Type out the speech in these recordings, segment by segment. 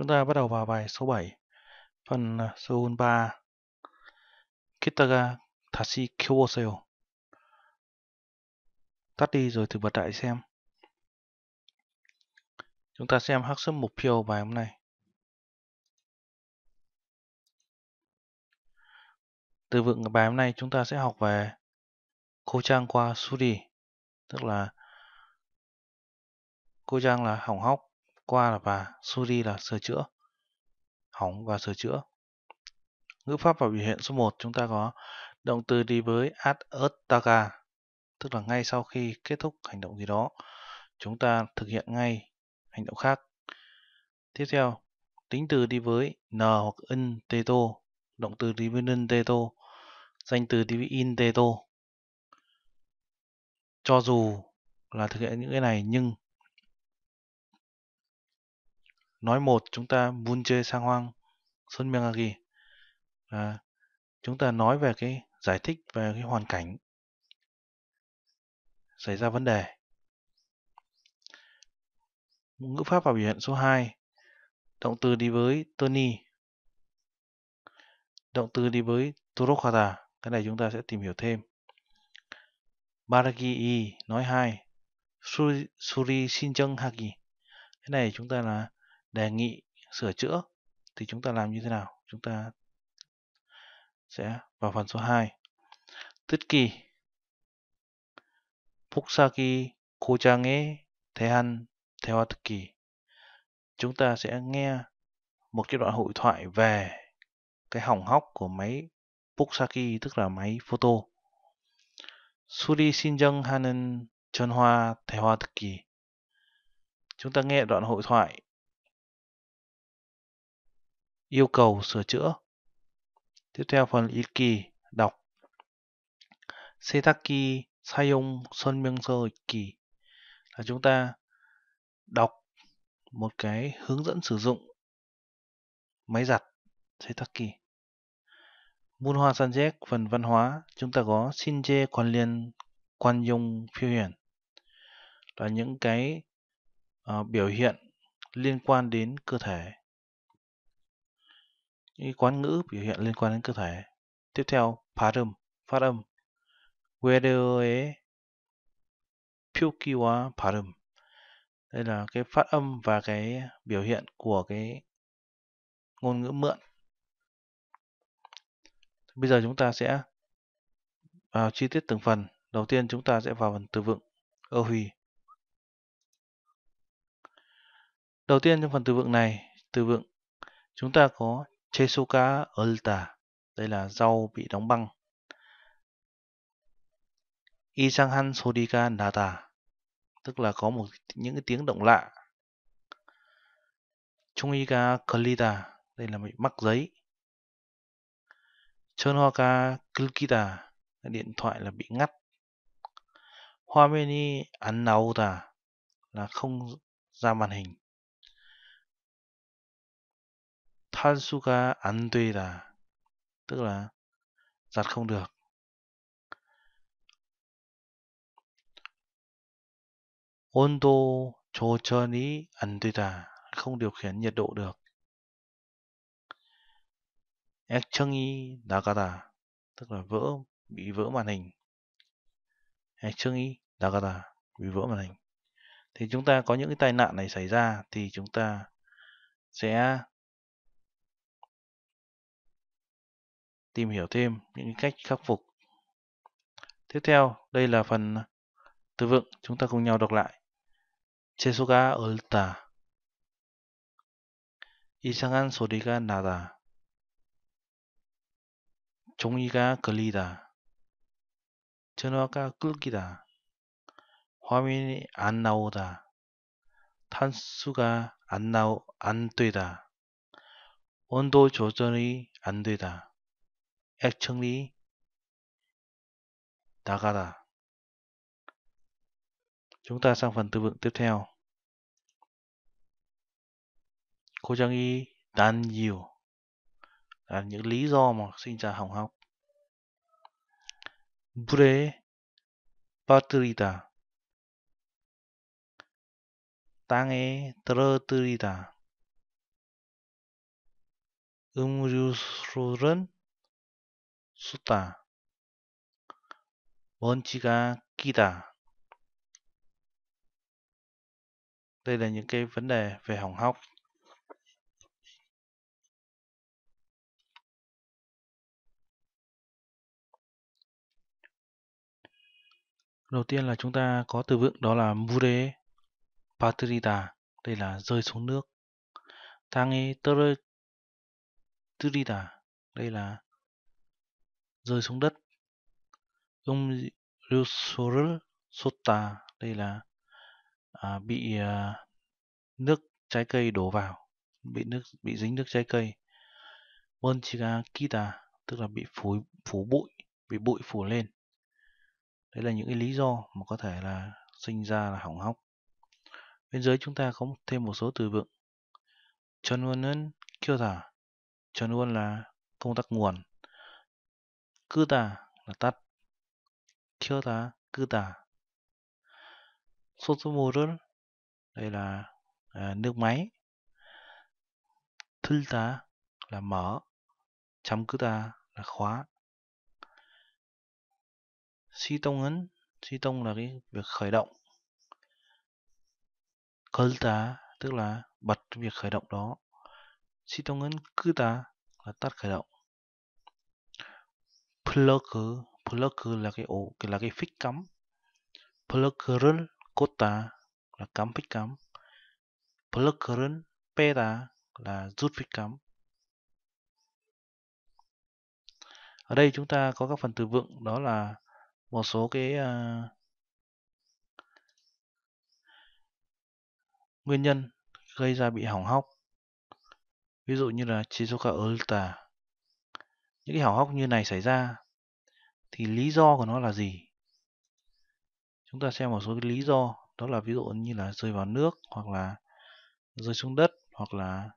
Chúng ta bắt đầu vào bài số 7, phần à, Seoul 3. Kitaga Tashi 켜보세요. Tắt đi rồi thử bật lại xem. Chúng ta xem 학습 목표 bài hôm nay. Từ vựng bài hôm nay chúng ta sẽ học về cô trang qua suri, tức là cô trang là hỏng hóc, qua là và, suri là sửa chữa. Hỏng và sửa chữa. Ngữ pháp và biểu hiện số 1 chúng ta có động từ đi với at ottaga, tức là ngay sau khi kết thúc hành động gì đó, chúng ta thực hiện ngay hành động khác. Tiếp theo, tính từ đi với n hoặc in teto, động từ đi với in teto, danh từ đi với in teto. Cho dù là thực hiện những cái này nhưng nói một chúng ta sang hoang 상황 설명하기 à, à, chúng ta nói về cái giải thích về cái hoàn cảnh xảy ra vấn đề ngữ pháp và biểu hiện số 2 động từ đi với tony động từ đi với turokata cái này chúng ta sẽ tìm hiểu thêm baragi i nói hai suri, suri shinjong haki cái này chúng ta là đề nghị sửa chữa thì chúng ta làm như thế nào? Chúng ta sẽ vào phần số 2. Teki Puksaki Kojange Tehan kỳ. Chúng ta sẽ nghe một cái đoạn hội thoại về cái hỏng hóc của máy Puksaki tức là máy photo. Suri Shinjung Hanen thực kỳ. Chúng ta nghe đoạn hội thoại yêu cầu sửa chữa. Tiếp theo phần kỳ đọc Setaki Sayong Sun Myung-seo Iki là chúng ta đọc một cái hướng dẫn sử dụng máy giặt Setaki. Môn hoa Sanjek phần văn hóa chúng ta có Shinje quan liên quan dung phiêu hiển là những cái uh, biểu hiện liên quan đến cơ thể những quán ngữ biểu hiện liên quan đến cơ thể. Tiếp theo, âm, phát âm. 외래어의 표기와 발음. Đây là cái phát âm và cái biểu hiện của cái ngôn ngữ mượn. Bây giờ chúng ta sẽ vào chi tiết từng phần. Đầu tiên chúng ta sẽ vào phần từ vựng ơ huy. Đầu tiên trong phần từ vựng này, từ vựng chúng ta có Chesuka ulta, đây là rau bị đóng băng. Ichanghan sodika nata, tức là có một những cái tiếng động lạ. Chungiga kalita, đây là bị mắc giấy. Chonoka kulkita, điện thoại là bị ngắt. Hoa meni annauta là không ra màn hình. ăn 안 되라 tức là giặt không được 온도 ăn 안 되다 không điều khiển nhiệt độ được y đa 액정이 đà, tức là vỡ bị vỡ màn hình y đa 액정이 đà, bị vỡ màn hình thì chúng ta có những cái tai nạn này xảy ra thì chúng ta sẽ tìm hiểu thêm những cách khắc phục. Tiếp theo, đây là phần à, từ vựng chúng ta cùng nhau đọc lại. 재수가 얼다. 이상한 소리가 나다. 종이가 걸리다. 전화가 끊기다. 화면이 안 나오다. 탄수가 안 나오 안 되다. 온도 조절이 안 되다 actually together. Chúng ta sang phần từ vựng tiếp theo. y 난 nhiều là những lý do mà sinh ra hỏng học. hóc. 물에 빠뜨리다 땅에 떨어뜨리다 음료수는 쏟다 먼지가 끼다 đây là những cái vấn đề về hỏng hóc đầu tiên là chúng ta có từ vựng đó là mure patrita đây là rơi xuống nước tange turita đây là rơi xuống đất ông Ryusorul Sota đây là à, bị à, nước trái cây đổ vào bị nước bị dính nước trái cây Bonchiga Kita tức là bị phủ phủ bụi bị bụi phủ lên Đây là những cái lý do mà có thể là sinh ra là hỏng hóc bên dưới chúng ta có thêm một số từ vựng chonwon chưa thả chonwon là công tắc nguồn 끄다 là tắt 켜다 끄다 소스물을 đây là à, nước máy 틀다 là mở chấm 끄다 là khóa 시동은 시동 là cái việc khởi động 걸다 tức là bật việc khởi động đó 시동은 끄다 là tắt khởi động plugger plugger là cái ổ cái là cái phích cắm plugger cota là cắm phích cắm plugger pera là rút phích cắm ở đây chúng ta có các phần từ vựng đó là một số cái uh, nguyên nhân gây ra bị hỏng hóc ví dụ như là Shizuoka Ultra những cái hảo hóc như này xảy ra thì lý do của nó là gì chúng ta xem một số cái lý do đó là ví dụ như là rơi vào nước hoặc là rơi xuống đất hoặc là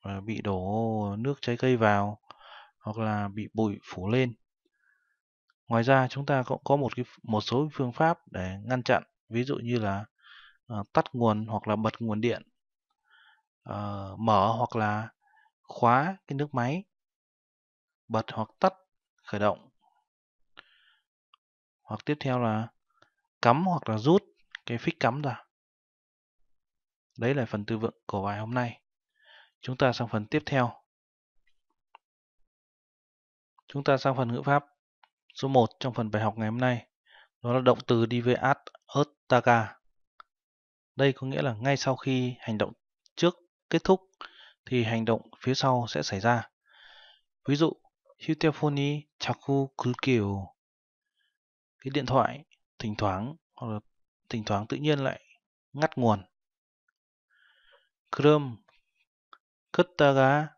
ờ, bị đổ nước trái cây vào hoặc là bị bụi phủ lên ngoài ra chúng ta cũng có một cái một số phương pháp để ngăn chặn ví dụ như là uh, tắt nguồn hoặc là bật nguồn điện uh, mở hoặc là khóa cái nước máy bật hoặc tắt khởi động. Hoặc tiếp theo là cắm hoặc là rút cái phích cắm ra. Đấy là phần tư vựng của bài hôm nay. Chúng ta sang phần tiếp theo. Chúng ta sang phần ngữ pháp số 1 trong phần bài học ngày hôm nay. Đó là động từ đi với at otaga. Đây có nghĩa là ngay sau khi hành động trước kết thúc thì hành động phía sau sẽ xảy ra. Ví dụ, 휴대폰이 자꾸 긁게요. Cái điện thoại thỉnh thoảng hoặc là thỉnh thoảng tự nhiên lại ngắt nguồn. 그럼 끄다가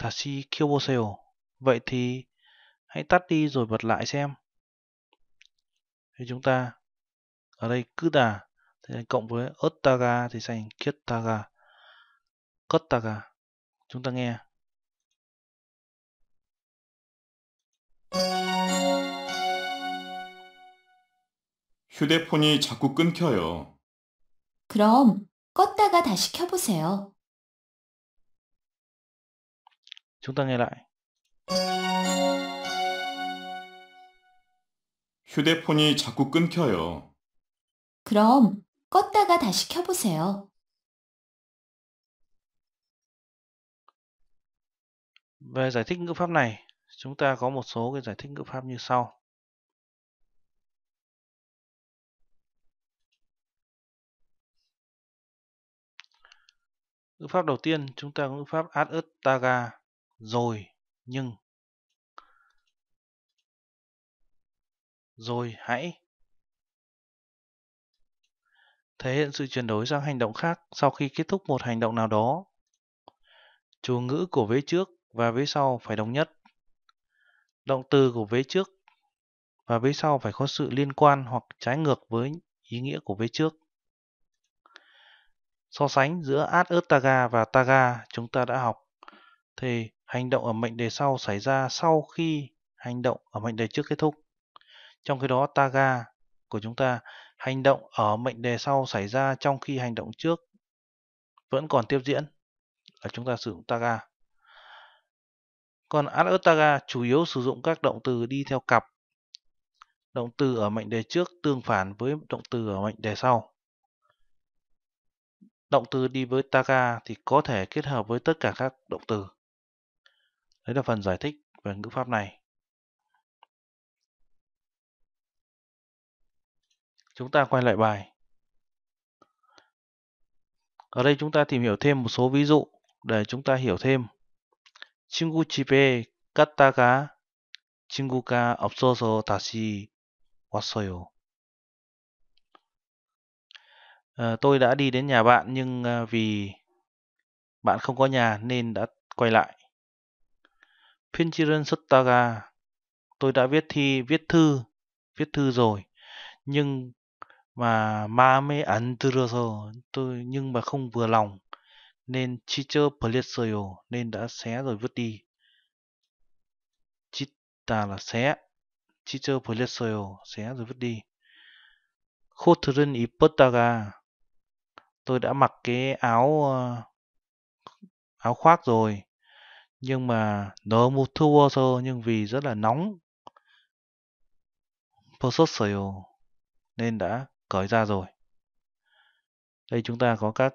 다시 켜보세요. Vậy thì hãy tắt đi rồi bật lại xem. Thì chúng ta ở đây cứ đà thì cộng với ga thì thành ga kittaga. ga Chúng ta nghe 휴대폰이 자꾸 끊겨요. 그럼 껐다가 다시 켜보세요. c h ú n 휴대폰이 자꾸 끊겨요. 그럼 껐다가 다시 켜보세요. v giải thích ngữ pháp này, Chúng ta có một số cái giải thích ngữ pháp như sau. Ngữ pháp đầu tiên chúng ta có ngữ pháp ad ớt taga rồi nhưng rồi hãy thể hiện sự chuyển đổi sang hành động khác sau khi kết thúc một hành động nào đó. Chủ ngữ của vế trước và vế sau phải đồng nhất động từ của vế trước và vế sau phải có sự liên quan hoặc trái ngược với ý nghĩa của vế trước. So sánh giữa ad ớt taga và taga chúng ta đã học thì hành động ở mệnh đề sau xảy ra sau khi hành động ở mệnh đề trước kết thúc. Trong khi đó taga của chúng ta hành động ở mệnh đề sau xảy ra trong khi hành động trước vẫn còn tiếp diễn là chúng ta sử dụng taga. Còn Altaga chủ yếu sử dụng các động từ đi theo cặp. Động từ ở mệnh đề trước tương phản với động từ ở mệnh đề sau. Động từ đi với Taga thì có thể kết hợp với tất cả các động từ. Đấy là phần giải thích về ngữ pháp này. Chúng ta quay lại bài. Ở đây chúng ta tìm hiểu thêm một số ví dụ để chúng ta hiểu thêm 친구 집에 갔다가 친구가 없어서 다시 왔어요. Tôi đã đi đến nhà bạn nhưng ờ, vì bạn không có nhà nên đã quay lại. Pinchiren Suttaga Tôi đã viết thi, viết thư, viết thư rồi. Nhưng mà ma mê ấn tôi nhưng mà không vừa lòng nên teacher 벌렸어요 nên đã xé rồi vứt đi 짓다 là xé teacher 벌렸어요 xé rồi vứt đi Khotrin 입었다가 tôi đã mặc cái áo ờ, áo khoác rồi nhưng mà nó 너무 sơ nhưng vì rất là nóng 벗었어요 nên đã cởi ra rồi đây chúng ta có các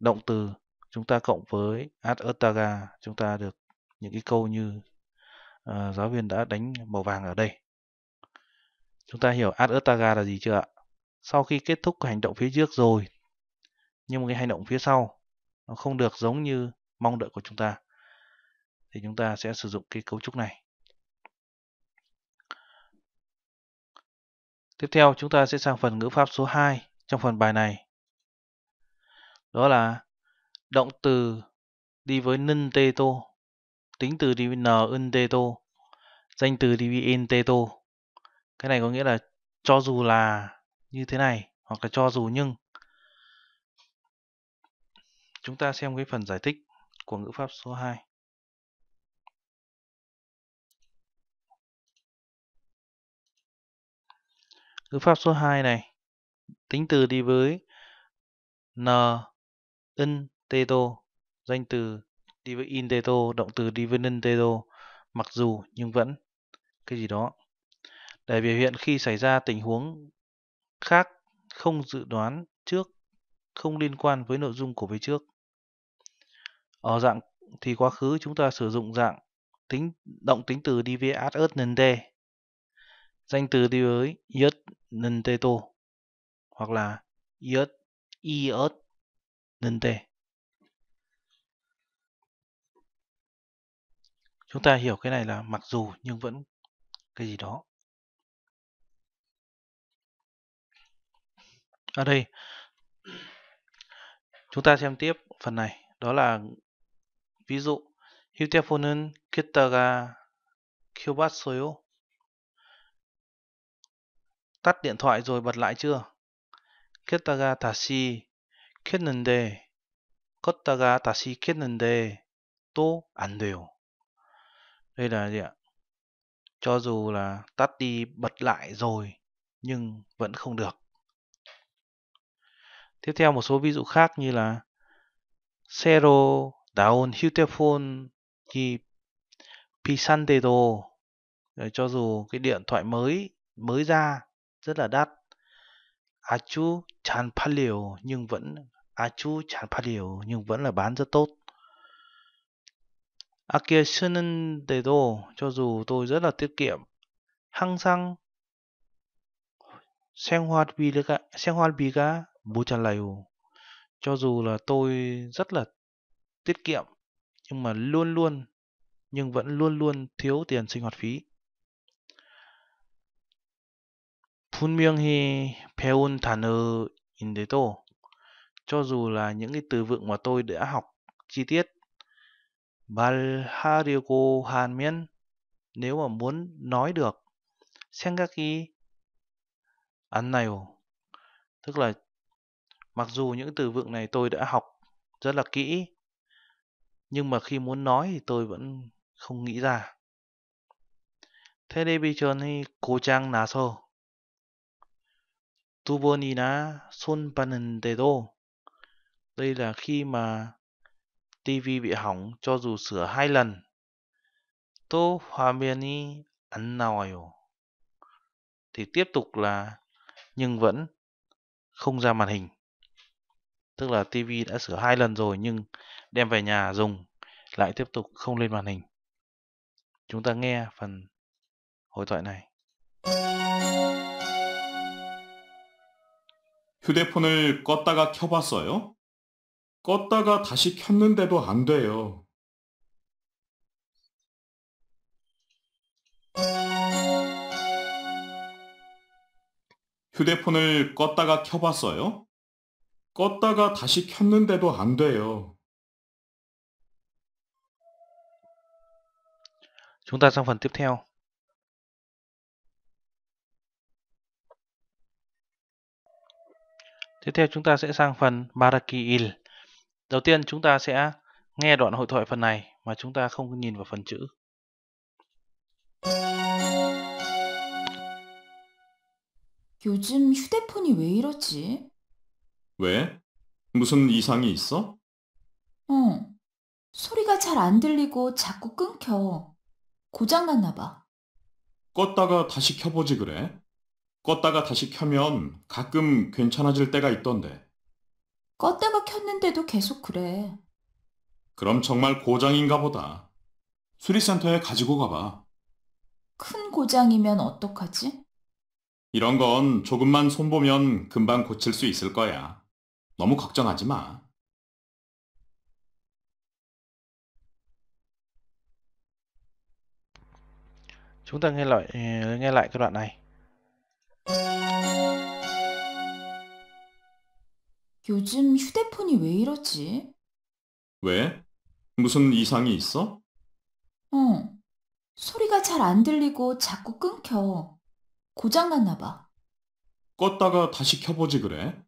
động từ chúng ta cộng với ad otaga chúng ta được những cái câu như uh, giáo viên đã đánh màu vàng ở đây. Chúng ta hiểu ad otaga là gì chưa ạ? Sau khi kết thúc hành động phía trước rồi nhưng mà cái hành động phía sau nó không được giống như mong đợi của chúng ta thì chúng ta sẽ sử dụng cái cấu trúc này. Tiếp theo chúng ta sẽ sang phần ngữ pháp số 2 trong phần bài này đó là động từ đi với nân tê tô tính từ đi với n tê tô danh từ đi với in tê tô cái này có nghĩa là cho dù là như thế này hoặc là cho dù nhưng chúng ta xem cái phần giải thích của ngữ pháp số 2 ngữ pháp số 2 này tính từ đi với n In, intedo danh từ đi với in, intedo động từ đi với intedo mặc dù nhưng vẫn cái gì đó để biểu hiện khi xảy ra tình huống khác không dự đoán trước không liên quan với nội dung của phía trước ở dạng thì quá khứ chúng ta sử dụng dạng tính động tính từ đi với ad ớt nần danh từ đi với yớt nần hoặc là yớt i, ớt nên t. Chúng ta hiểu cái này là mặc dù nhưng vẫn cái gì đó. Ở đây chúng ta xem tiếp phần này, đó là ví dụ 휴대폰은 켰다가 켜봤어요. Tắt điện thoại rồi bật lại chưa? 켰다가 다시 켰는데 껐다가 다시 켰는데 또 돼요. Đây là Cho dù là tắt đi bật lại rồi nhưng vẫn không được. Tiếp theo một số ví dụ khác như là 새로 나온 휴대폰이 비싼데도 cho dù cái điện thoại mới mới ra rất là đắt 아주 잘 팔려요 nhưng vẫn 아주 잘 팔려요. nhưng vẫn là bán rất tốt. 아껴 쓰는데도 cho dù tôi rất là tiết kiệm 항상 생활비가 생활비가 모자라요. cho dù là tôi rất là tiết kiệm nhưng mà luôn luôn nhưng vẫn luôn luôn thiếu tiền sinh hoạt phí. 분명히 배운 단어인데도 cho dù là những cái từ vựng mà tôi đã học chi tiết. 말하려고 하면 nếu mà muốn nói được xem các cái 안 này, Tức là mặc dù những từ vựng này tôi đã học rất là kỹ nhưng mà khi muốn nói thì tôi vẫn không nghĩ ra. Thế đây bây giờ thì nà 텔레비전이 고장 나서 두 번이나 손 봤는데도 đây là khi mà TV bị hỏng cho dù sửa hai lần. 또 화면이 안 나와요. Thì tiếp tục là nhưng vẫn không ra màn hình. Tức là TV đã sửa hai lần rồi nhưng đem về nhà dùng lại tiếp tục không lên màn hình. Chúng ta nghe phần hội thoại này. 휴대폰을 껐다가 켜봤어요? 껐다가 다시 켰는데도 안 돼요. 휴대폰을 껐다가 켜봤어요? 껐다가 다시 켰는데도 안 돼요. Chúng ta sang phần tiếp theo. Tiếp theo chúng ta sẽ sang phần Maraki Il. Đầu tiên chúng ta sẽ nghe đoạn hội thoại phần này mà chúng ta không nhìn vào phần chữ. 요즘 휴대폰이 왜 이러지? 왜? 무슨 이상이 있어? 어. 소리가 잘 안 들리고 자꾸 끊겨. 고장났나 봐. 껐다가 다시 켜보지 그래? 껐다가 다시 켜면 가끔 괜찮아질 때가 있던데. 껐다가 켰는데도 계속 그래. 그럼 정말 고장인가 보다. 수리센터에 가지고 가봐. 큰 고장이면 어떡하지? 이런 건 조금만 손보면 금방 고칠 수 있을 거야. 너무 걱정하지 마. Chúng ta n g h 요즘 휴대폰이 왜 이러지? 왜? 무슨 이상이 있어? 어, 소리가 잘 안 들리고 자꾸 끊겨. 고장났나 봐. 껐다가 다시 켜보지 그래.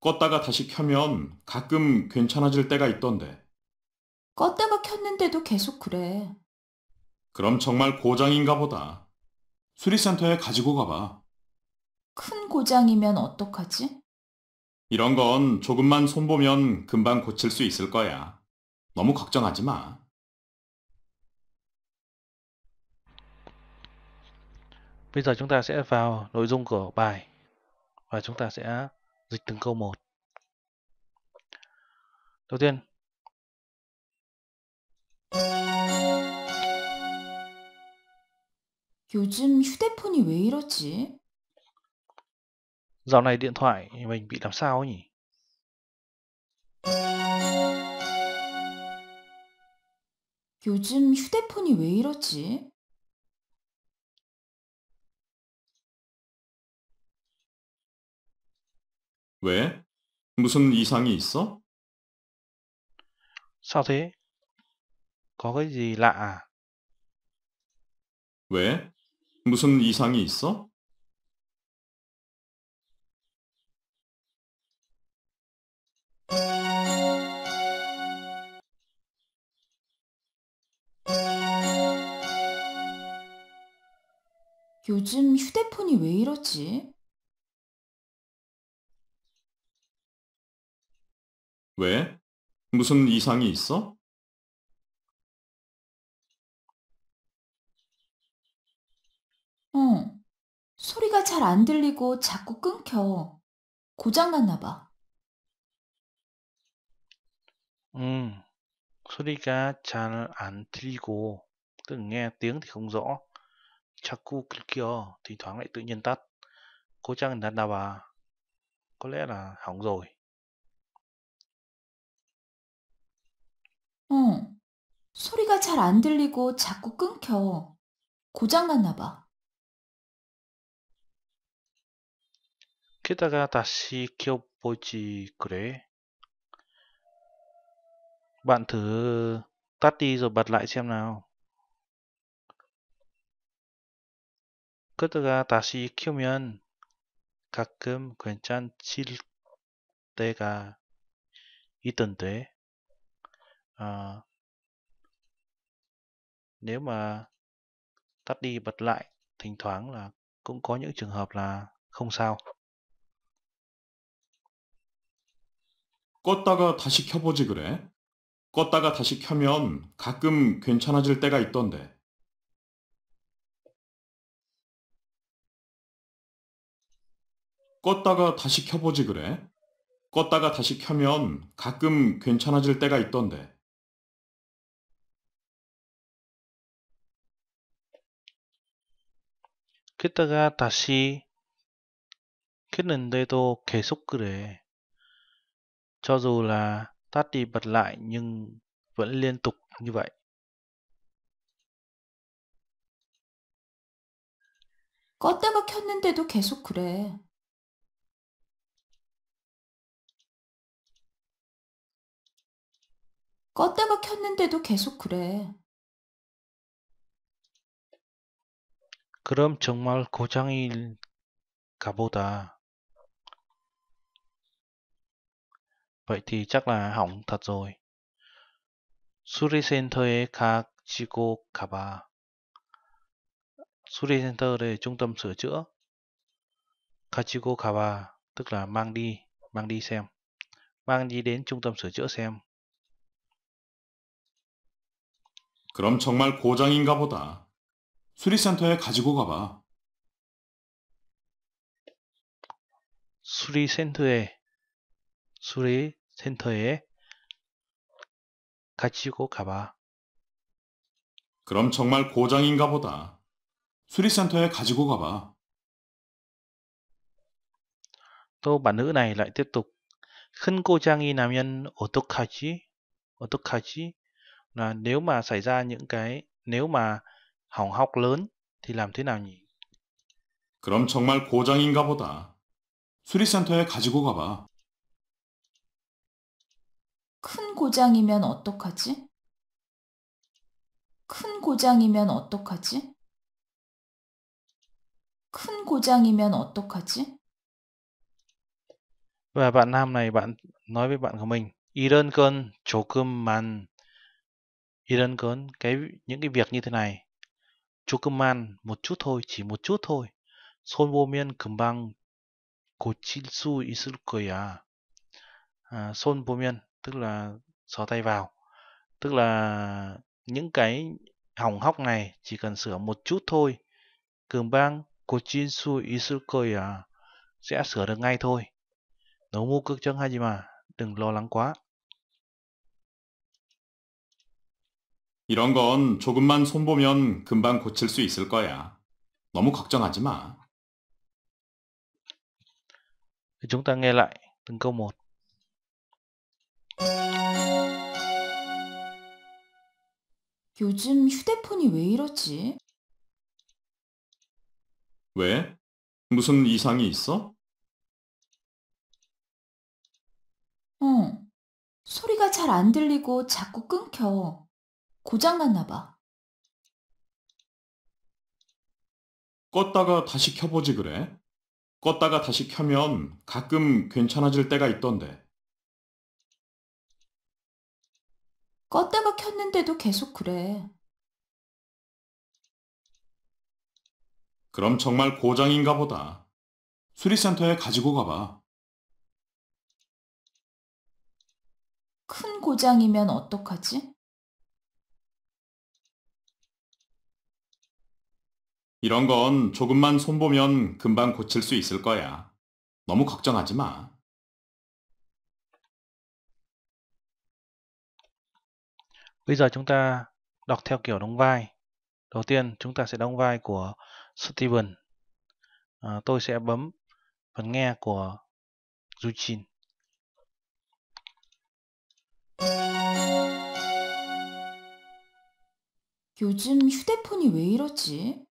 껐다가 다시 켜면 가끔 괜찮아질 때가 있던데. 껐다가 켰는데도 계속 그래. 그럼 정말 고장인가 보다. 수리센터에 가지고 가봐. 큰 고장이면 어떡하지? 이런 건 조금만 손보면 금방 고칠 수 있을 거야. 너무 걱정하지 마. Bây giờ chúng ta sẽ vào nội dung của bài và chúng ta sẽ dịch từng câu một. Đầu tiên. 요즘 휴대폰이 왜 이러지? Dạo này điện thoại mình bị làm sao ấy nhỉ? 요즘 휴대폰이 왜 이러지? 왜? 무슨 이상이 있어? Sao thế? Có cái gì lạ à? 왜? 무슨 이상이 있어? 요즘 휴대폰이 왜 이러지? 왜? 무슨 이상이 있어? 어, 소리가 잘 안 들리고 자꾸 끊겨. 고장났나 봐. Ừm, 소리가 잘안 들리고 tức là nghe tiếng thì không rõ. 자꾸 끊겨, thì thoáng lại tự nhiên tắt. 고장 났나 bà, Có lẽ là hỏng rồi. 어, 소리가 잘안 들리고 자꾸 끊겨. 고장났나 봐. 게다가 다시 켜보지 그래. Bạn thử tắt đi rồi bật lại xem nào. Cứ từ cả, ít 그드가다시켜면가끔괜찮질때가있던데 à, nếu mà tắt đi bật lại thỉnh thoảng là cũng có những trường hợp là không sao. 껐다가 다시 켜보지 그래? 껐다가 다시 켜면 가끔 괜찮아질 때가 있던데. 껐다가 다시 켜보지 그래? 껐다가 다시 켜면 가끔 괜찮아질 때가 있던데. 켰다가 다시 켰는데도 계속 그래. 저도 라 아 tắt đi bật lại nhưng vẫn liên tục như vậy. 껐다가 켰는데도 계속 그래. 껐다가 켰는데도 계속 그래. 그럼 정말 고장일가 보다. Vậy thì chắc là hỏng thật rồi. 수리센터에 각 지고 가봐. 수리센터 đây là trung tâm sửa chữa. Kachigo Kaba tức là mang đi, mang đi xem. Mang đi đến trung tâm sửa chữa xem. 그럼 정말 고장인가 보다. 수리센터에 가지고 가봐. 수리센터에 수리 센터에 가지고 가봐. 그럼 정말 고장인가 보다. 수리센터에 가지고 가봐. 또 마느 나이 lại t 큰 고장이 나면 어떡하지? 어떡하지? 나 à nếu mà xảy ra những cái nếu mà hỏng hóc lớn thì làm thế nào nhỉ? 그럼 정말 고장인가 보다. 수리센터에 가지고 가봐. 고장이면 어떡하지? 큰 고장이면 어떡하지? 큰 고장이면 어떡하지? Và bạn nam này bạn nói với bạn của mình 이런 건 조금만 이런 건 cái những cái việc như thế này 조금만 một chút thôi chỉ một chút thôi 손 보면 금방 고칠 수 있을 거야 아, 손 보면 tức là xó tay vào tức là những cái hỏng hóc này chỉ cần sửa một chút thôi cường 고칠 수 있을 거야 sẽ sửa được ngay thôi Nấu 너무 걱정하지 마 đừng lo lắng quá 이런 건 조금만 손보면 금방 고칠 수 있을 거야. 너무 걱정하지 마. Chúng ta nghe lại từng câu một. 요즘 휴대폰이 왜 이러지? 왜? 무슨 이상이 있어? 어, 소리가 잘 안 들리고 자꾸 끊겨. 고장났나 봐. 껐다가 다시 켜보지 그래? 껐다가 다시 켜면 가끔 괜찮아질 때가 있던데. 껐다가 켰는데도 계속 그래. 그럼 정말 고장인가 보다. 수리센터에 가지고 가봐. 큰 고장이면 어떡하지? 이런 건 조금만 손보면 금방 고칠 수 있을 거야. 너무 걱정하지 마. Bây giờ chúng ta đọc theo kiểu đóng vai. Đầu tiên chúng ta sẽ đóng vai của Steven. À, tôi sẽ bấm phần nghe của Yuchin. 요즘 휴대폰이 왜 이러지?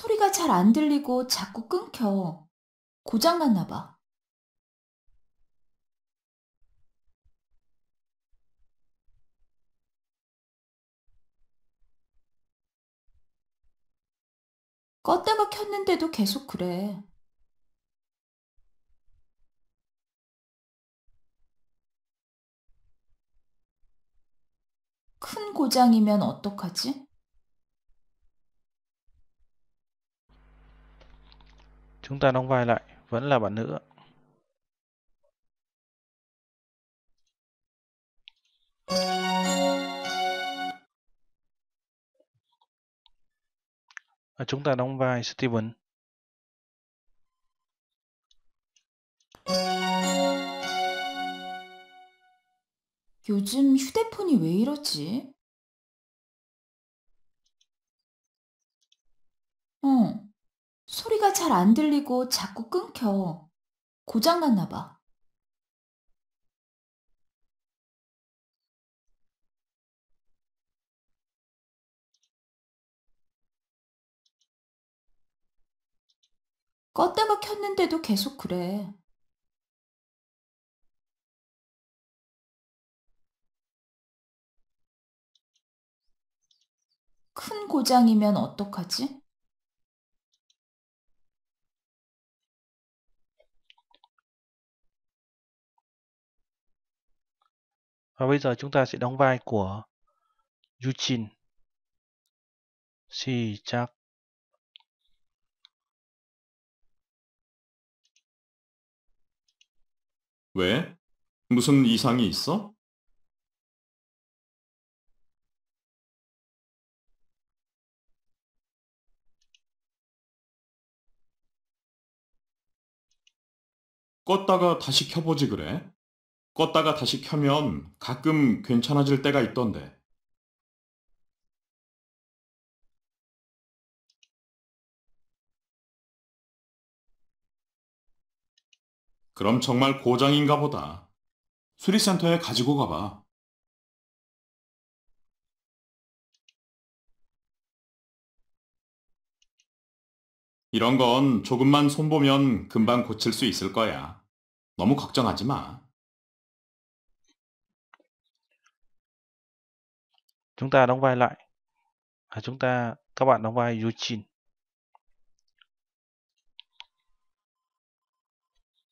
소리가 잘 안 들리고 자꾸 끊겨. 고장났나 봐. 껐다가 켰는데도 계속 그래. 큰 고장이면 어떡하지? Chúng ta đóng vai lại, vẫn là bạn nữ. và chúng ta đóng vai Steven. 요즘 휴대폰이 왜 이러지? 어, 소리가 잘 안 들리고 자꾸 끊겨. 고장났나 봐. 껐다가 켰는데도 계속 그래. 큰 고장이면 어떡하지? Và bây giờ chúng ta sẽ đóng vai của Yuchin. 시작 왜? 무슨 이상이 있어? 껐다가 다시 켜보지 그래? 껐다가 다시 켜면 가끔 괜찮아질 때가 있던데. 그럼 정말 고장인가 보다. 수리센터에 가지고 가봐. 이런 건 조금만 손보면 금방 고칠 수 있을 거야. 너무 걱정하지 마. chúng ta đóng vai lại à, chúng ta các bạn đóng vai Yuchin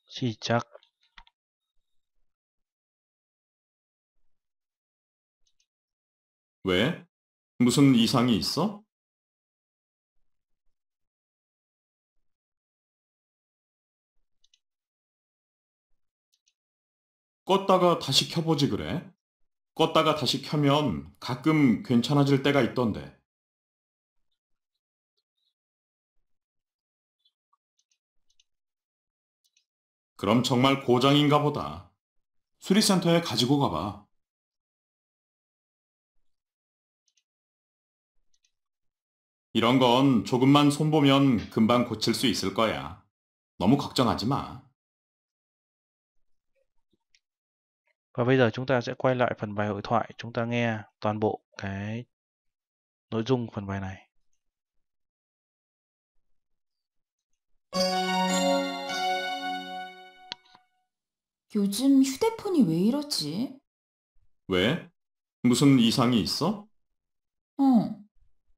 시작 왜? 무슨 이상이 있어? 껐다가 다시 켜보지 그래? 껐다가 다시 켜면 가끔 괜찮아질 때가 있던데. 그럼 정말 고장인가 보다. 수리센터에 가지고 가봐. 이런 건 조금만 손보면 금방 고칠 수 있을 거야. 너무 걱정하지 마. Và bây giờ chúng ta sẽ quay lại phần bài hội thoại, chúng ta nghe toàn bộ cái nội dung phần bài này. 요즘 휴대폰이 왜 이러지? 왜? 무슨 이상이 있어? 어.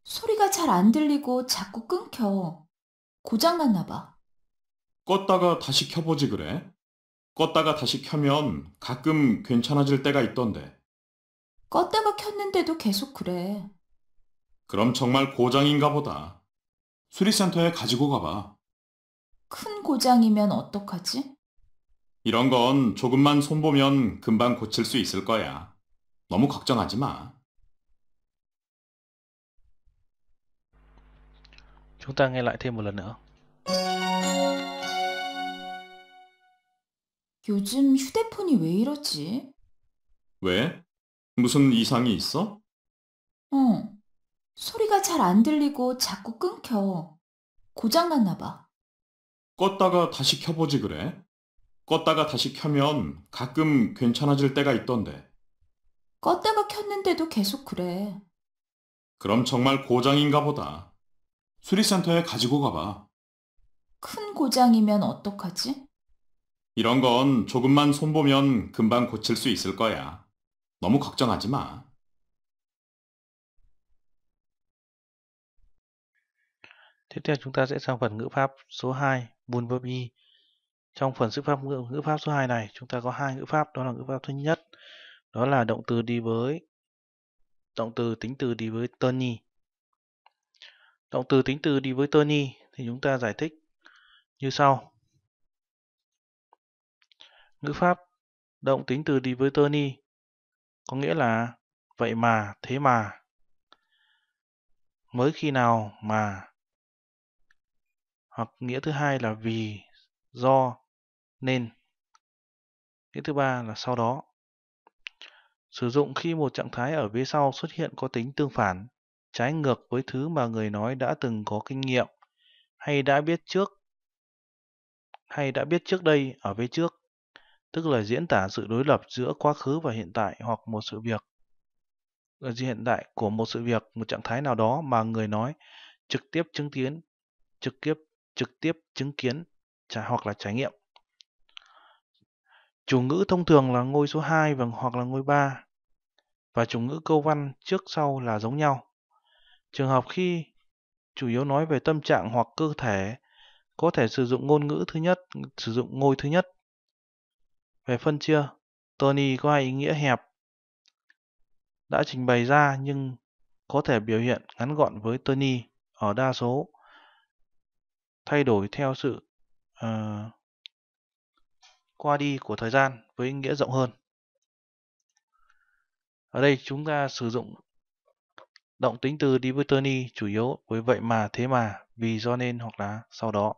소리가 잘 안 들리고 자꾸 끊겨. 고장 났나 봐. 껐다가 다시 켜보지 그래? 껐다가 다시 켜면 가끔 괜찮아질 때가 있던데. 껐다가 켰는데도 계속 그래. 그럼 정말 고장인가 보다. 수리센터에 가지고 가봐. 큰 고장이면 어떡하지? 이런 건 조금만 손보면 금방 고칠 수 있을 거야. 너무 걱정하지 마. Chúng ta n g 요즘 휴대폰이 왜 이러지? 왜? 무슨 이상이 있어? 어, 소리가 잘 안 들리고 자꾸 끊겨. 고장났나 봐. 껐다가 다시 켜보지 그래. 껐다가 다시 켜면 가끔 괜찮아질 때가 있던데. 껐다가 켰는데도 계속 그래. 그럼 정말 고장인가 보다. 수리센터에 가지고 가봐. 큰 고장이면 어떡하지? 이런 건 조금만 손보면 금방 고칠 수 있을 거야. 너무 걱정하지 마. Tiếp theo chúng ta sẽ sang phần ngữ pháp số 2, buồn verb y. Trong phần ngữ pháp ngữ, ngữ pháp số 2 này, chúng ta có hai ngữ pháp, đó là ngữ pháp thứ nhất, đó là động từ đi với động từ tính từ đi với Tony. Động từ tính từ đi với Tony thì chúng ta giải thích như sau ngữ pháp động tính từ đi với tony có nghĩa là vậy mà thế mà mới khi nào mà hoặc nghĩa thứ hai là vì do nên nghĩa thứ ba là sau đó sử dụng khi một trạng thái ở phía sau xuất hiện có tính tương phản trái ngược với thứ mà người nói đã từng có kinh nghiệm hay đã biết trước hay đã biết trước đây ở phía trước tức là diễn tả sự đối lập giữa quá khứ và hiện tại hoặc một sự việc hiện tại của một sự việc, một trạng thái nào đó mà người nói trực tiếp chứng kiến, trực tiếp trực tiếp chứng kiến hoặc là trải nghiệm. Chủ ngữ thông thường là ngôi số 2 và hoặc là ngôi 3 và chủ ngữ câu văn trước sau là giống nhau. Trường hợp khi chủ yếu nói về tâm trạng hoặc cơ thể có thể sử dụng ngôn ngữ thứ nhất, sử dụng ngôi thứ nhất về phân chia, Tony có hai ý nghĩa hẹp đã trình bày ra nhưng có thể biểu hiện ngắn gọn với Tony ở đa số thay đổi theo sự uh, qua đi của thời gian với ý nghĩa rộng hơn. Ở đây chúng ta sử dụng động tính từ đi với Tony chủ yếu với vậy mà thế mà vì do nên hoặc là sau đó.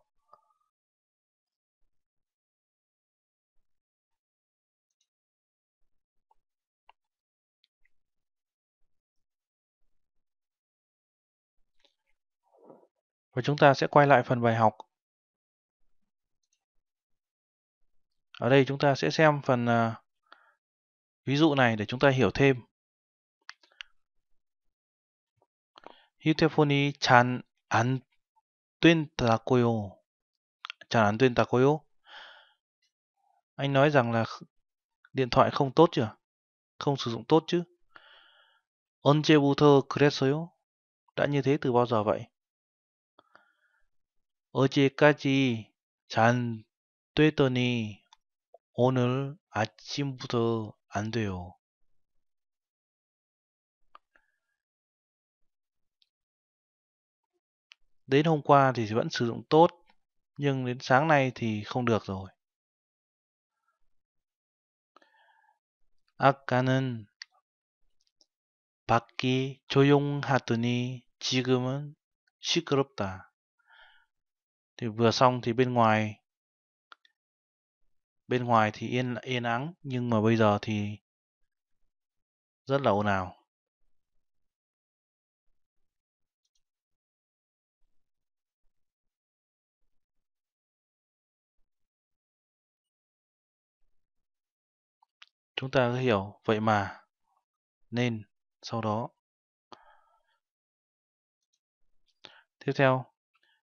và chúng ta sẽ quay lại phần bài học. Ở đây chúng ta sẽ xem phần à, ví dụ này để chúng ta hiểu thêm. tuyên 휴대폰이 잘안 된다고요. 잘안 된다고요. Anh nói rằng là điện thoại không tốt chưa, Không sử dụng tốt chứ? 언제부터 그랬어요? Đã như thế từ bao giờ vậy? 어제까지 잔 되더니 오늘 아침부터 안 돼요. Đến hôm qua thì vẫn sử dụng tốt, nhưng đến sáng nay thì không được rồi. 아까는 밖이 조용하더니 지금은 시끄럽다. thì vừa xong thì bên ngoài bên ngoài thì yên yên ắng nhưng mà bây giờ thì rất là ồn ào chúng ta cứ hiểu vậy mà nên sau đó tiếp theo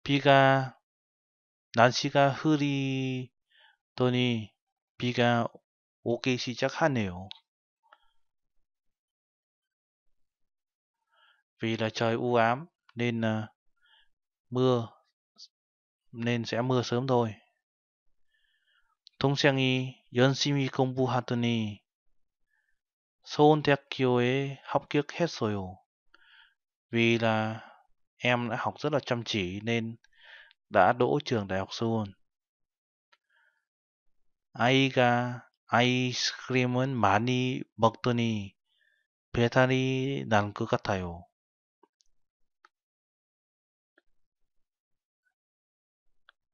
Pika 날씨가 흐리더니 비가 오기 시작하네요. Vì là trời u ám nên ờ, mưa nên sẽ mưa sớm thôi. 동생이 열심히 공부하더니 서울대학교에 합격했어요. Vì là em đã học rất là chăm chỉ nên đã đỗ trường đại học Seoul. 아이가 아이스크림은 많이 먹더니 배탈이 난것 같아요.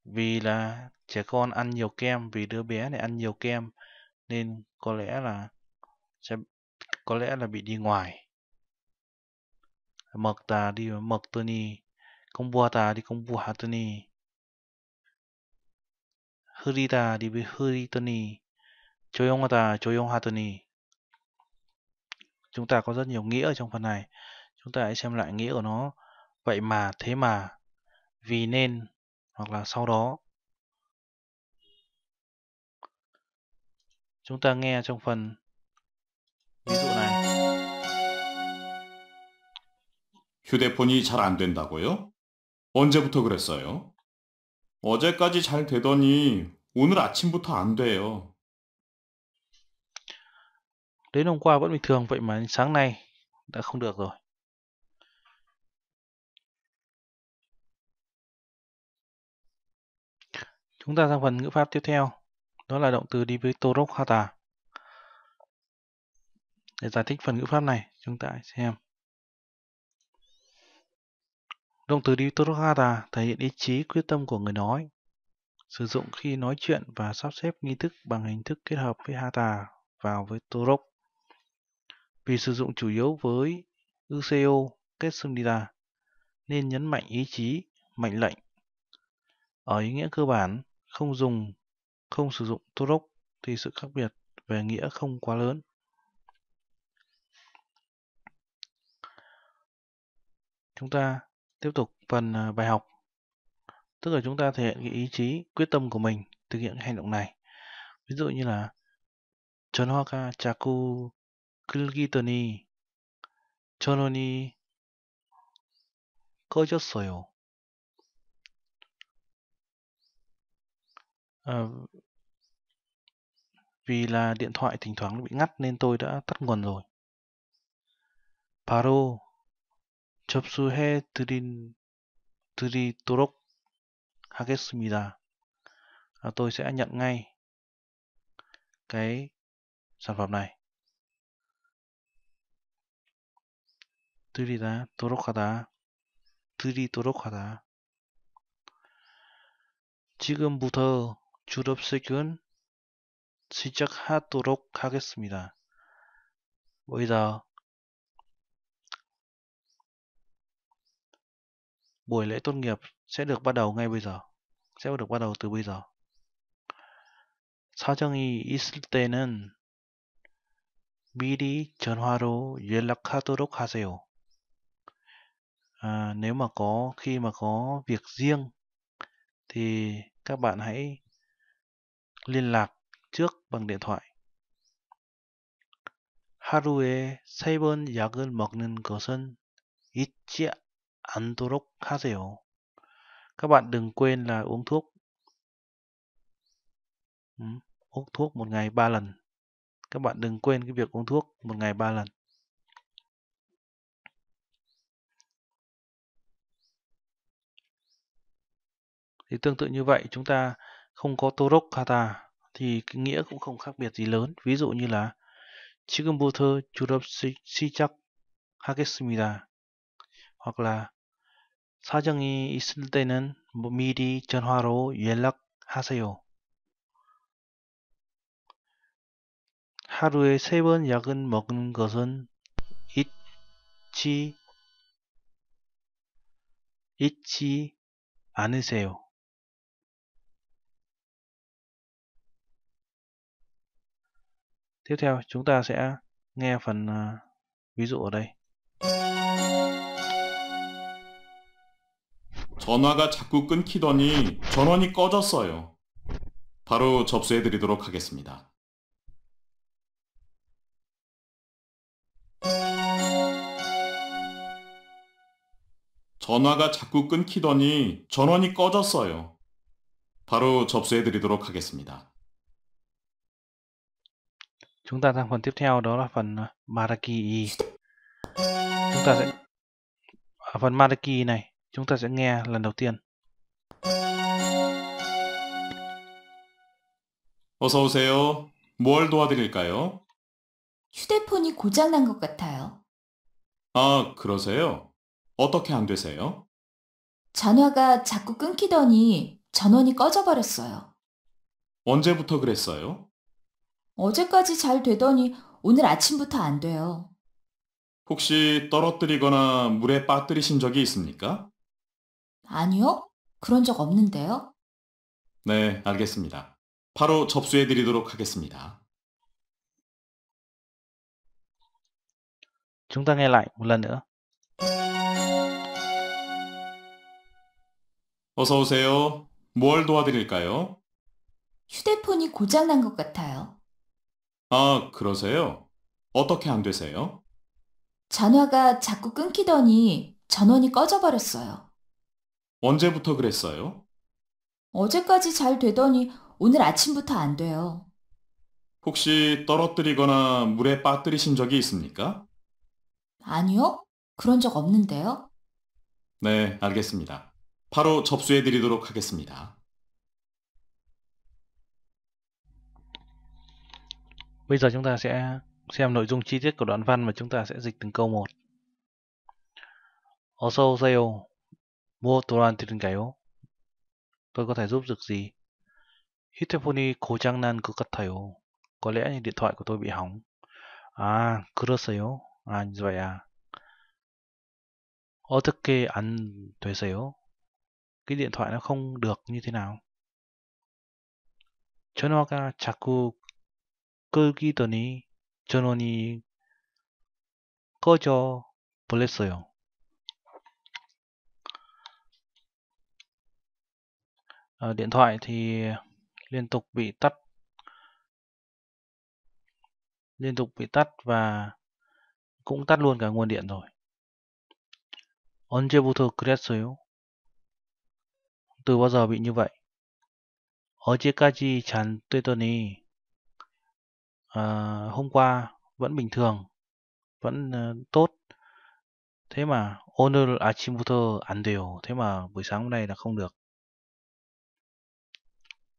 Vì là trẻ con ăn nhiều kem, vì đứa bé này ăn nhiều kem nên có lẽ là sẽ có lẽ là bị đi ngoài. Mật ta đi mật tôi đi công đi 공부하다 리 공부하더니 흐리다 리 흐리더니 조용하다 조용하더니 chúng ta có rất nhiều nghĩa ở trong phần này chúng ta hãy xem lại nghĩa của nó vậy mà thế mà vì nên hoặc là sau đó chúng ta nghe trong phần ví dụ này 휴대폰이 잘 된다고요? 언제부터 그랬어요? 어제까지 잘 되더니 오늘 아침부터 안 돼요. Đến hôm qua vẫn bình thường vậy mà sáng nay đã không được rồi. Chúng ta sang phần ngữ pháp tiếp theo, đó là động từ đi với Torok Để giải thích phần ngữ pháp này, chúng ta xem. Động từ Diutorogata thể hiện ý chí quyết tâm của người nói, sử dụng khi nói chuyện và sắp xếp nghi thức bằng hình thức kết hợp với Hatha vào với Torok. Vì sử dụng chủ yếu với Useo kết nên nhấn mạnh ý chí, mệnh lệnh. Ở ý nghĩa cơ bản, không dùng, không sử dụng Torok thì sự khác biệt về nghĩa không quá lớn. Chúng ta Tiếp tục phần à, bài học. Tức là chúng ta thể hiện cái ý chí, quyết tâm của mình thực hiện hành động này. Ví dụ như là Chonoka Chaku Kulgitoni Chononi Kojosoyo ờ, Vì là điện thoại thỉnh thoảng bị ngắt nên tôi đã tắt nguồn rồi. Paro 접수해 드린, 드리도록 하겠습니다. À, 아, tôi sẽ nhận ngay cái sản phẩm này. 드리다, 도록하다, 드리도록 하다. 지금부터 졸업식은 시작하도록 하겠습니다. Bây buổi lễ tốt nghiệp sẽ được bắt đầu ngay bây giờ. sẽ được bắt đầu từ bây giờ. 사정이 있을 때는 미리 전화로 연락하도록 하세요. À, nếu mà có khi mà có việc riêng thì các bạn hãy liên lạc trước bằng điện thoại. 하루에 세번 약을 먹는 것은 잊지 않도록 하세요. Các bạn đừng quên là uống thuốc. Ừ, uống thuốc một ngày 3 lần. Các bạn đừng quên cái việc uống thuốc một ngày 3 lần. Thì tương tự như vậy chúng ta không có torok kata thì cái nghĩa cũng không khác biệt gì lớn. Ví dụ như là 지금부터 졸업 시작 하겠습니다. hoặc là 사정이 있을 때는 뭐 미리 전화로 연락하세요. 하루에 세 번 약은 먹는 것은 잊지, 잊지 않으세요. Tiếp t h nghe phần ví dụ ở đây. 전화가 자꾸 끊기더니 전원이 꺼졌어요. 바로 접수해 드리도록 하겠습니다. 전화가 자꾸 끊기더니 전원이 꺼졌어요. 바로 접수해 드리도록 하겠습니다. Chúng ta sang phần tiếp theo đó là phần Maraki. Chúng ta sẽ ở phần Maraki này Chúng ta sẽ nghe lần đầu tiên. 어서 오세요. 뭘 도와드릴까요? 휴대폰이 고장난 것 같아요. 아, 그러세요? 어떻게 안 되세요? 전화가 자꾸 끊기더니 전원이 꺼져버렸어요. 언제부터 그랬어요? 어제까지 잘 되더니 오늘 아침부터 안 돼요. 혹시 떨어뜨리거나 물에 빠뜨리신 적이 있습니까? 아니요. 그런 적 없는데요. 네, 알겠습니다. 바로 접수해 드리도록 하겠습니다. Chúng ta n g 어서 오세요. 뭘 도와드릴까요? 휴대폰이 고장난 것 같아요. 아, 그러세요? 어떻게 안 되세요? 전화가 자꾸 끊기더니 전원이 꺼져버렸어요. 언제부터 그랬어요? 어제까지 잘 되더니 오늘 아침부터 안 돼요. 혹시 떨어뜨리거나 물에 빠뜨리신 적이 있습니까? 아니요? 그런 적 없는데요? 네, 알겠습니다. 바로 접수해 드리도록 하겠습니다. Bây giờ chúng ta sẽ xem nội dung chi tiết của đoạn văn mà chúng ta sẽ dịch từng câu một. Also sale 무엇돌아앉으는가요? Tôi có thể giúp được gì? 휴대폰이 고장난 것 같아요. Có lẽ như điện thoại của tôi bị hỏng. À, 그러세요? À, như vậy à. 어떻게 안 되세요? Cái điện thoại nó không được như thế nào. 전화가 자꾸 끊기더니 전원이 꺼져 버렸어요. Ờ, điện thoại thì liên tục bị tắt liên tục bị tắt và cũng tắt luôn cả nguồn điện rồi 언제부터 그랬어요? Từ bao giờ bị như vậy? 어제까지 잔 뜨더니 à, hôm qua vẫn bình thường vẫn uh, tốt thế mà 오늘 아침부터 안 돼요 thế mà buổi sáng hôm nay là không được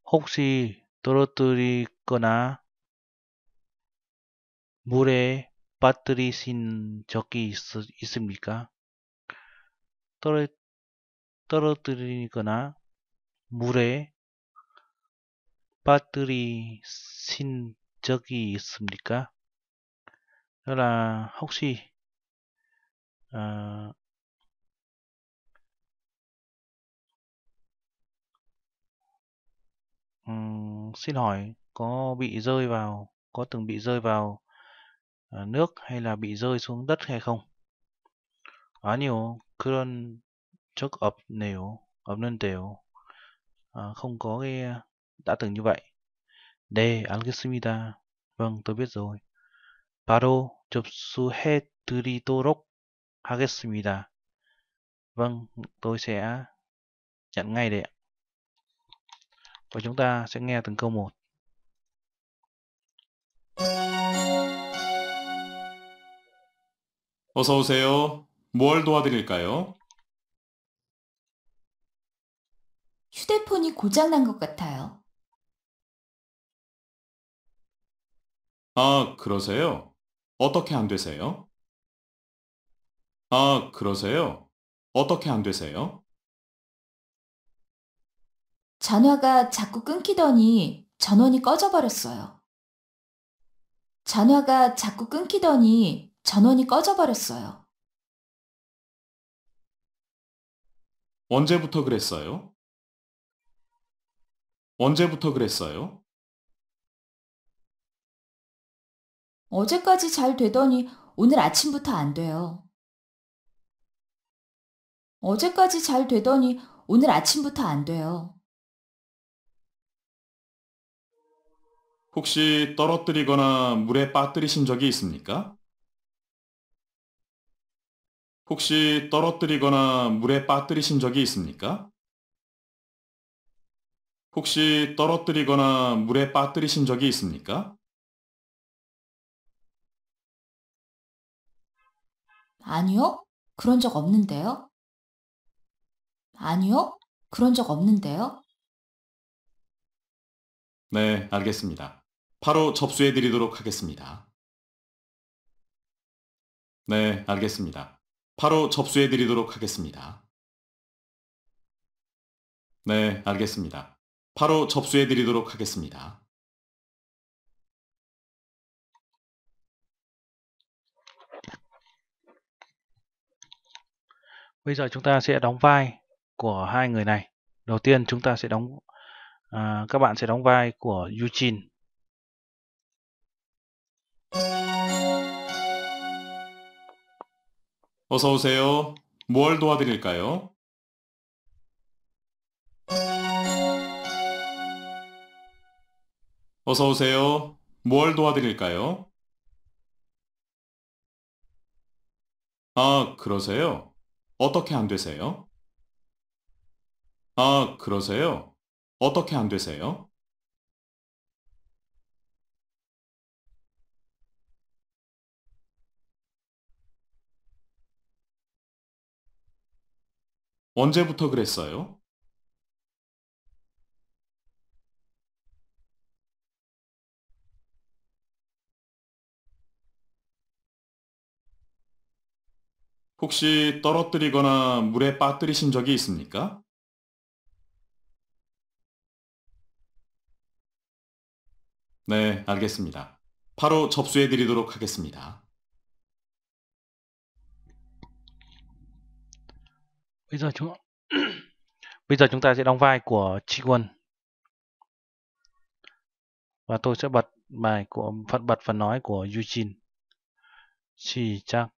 혹시 떨어뜨리거나 물에 빠뜨리신 적이 있, 있습니까? 떨어, 뜨리거나 물에 빠뜨리신 적이 있습니까? 그러나 혹시 어, xin hỏi có bị rơi vào có từng bị rơi vào, ờ, nước hay là bị rơi xuống đất hay không? 아니요. 그런 적 없네요. 없는데요. À, không có cái đã từng như vậy. 네, 알겠습니다. Vâng, tôi biết rồi. 바로 접수해 드리도록 하겠습니다. Vâng, tôi sẽ nhận ngay đây ạ. và chúng ta sẽ nghe từng câu một. 어서 오세요. 뭘 도와드릴까요? 휴대폰이 고장난 것 같아요. 아, 그러세요? 어떻게 안 되세요? 아, 그러세요? 어떻게 안 되세요? 전화가 자꾸 끊기더니 전원이 꺼져버렸어요. 전화가 자꾸 끊기더니 전원이 꺼져버렸어요. 언제부터 그랬어요? 언제부터 그랬어요? 어제까지 잘 되더니 오늘 아침부터 안 돼요. 어제까지 잘 되더니 오늘 아침부터 안 돼요. 혹시 떨어뜨리거나 물에 빠뜨리신 적이 있습니까? 혹시 떨어뜨리거나 물에 빠뜨리신 적이 있습니까? 혹시 떨어뜨리거나 물에 빠뜨리신 적이 있습니까? 아니요. 그런 적 없는데요. 아니요. 그런 적 없는데요. 네, 알겠습니다. 바로 접수해 드리도록 하겠습니다. 네, 알겠습니다. 바로 접수해 드리도록 하겠습니다. 네, 알겠습니다. 바로 접수해 드리도록 하겠습니다. Bây giờ chúng ta sẽ đóng vai của hai người này. Đầu tiên chúng ta sẽ đóng à, các bạn sẽ đóng vai của Eugene 어서 오세요. 뭘 도와드릴까요? 어서 오세요. 뭘 도와드릴까요? 아, 그러세요? 어떻게 안 되세요? 아, 그러세요? 어떻게 안 되세요? 언제부터 그랬어요? 혹시 떨어뜨리거나 물에 빠뜨리신 적이 있습니까? 네, 알겠습니다. 바로 접수해 드리도록 하겠습니다. bây giờ chúng bây giờ chúng ta sẽ đóng vai của Chi Quân và tôi sẽ bật bài của phần bật phần nói của Eugene Chi chắc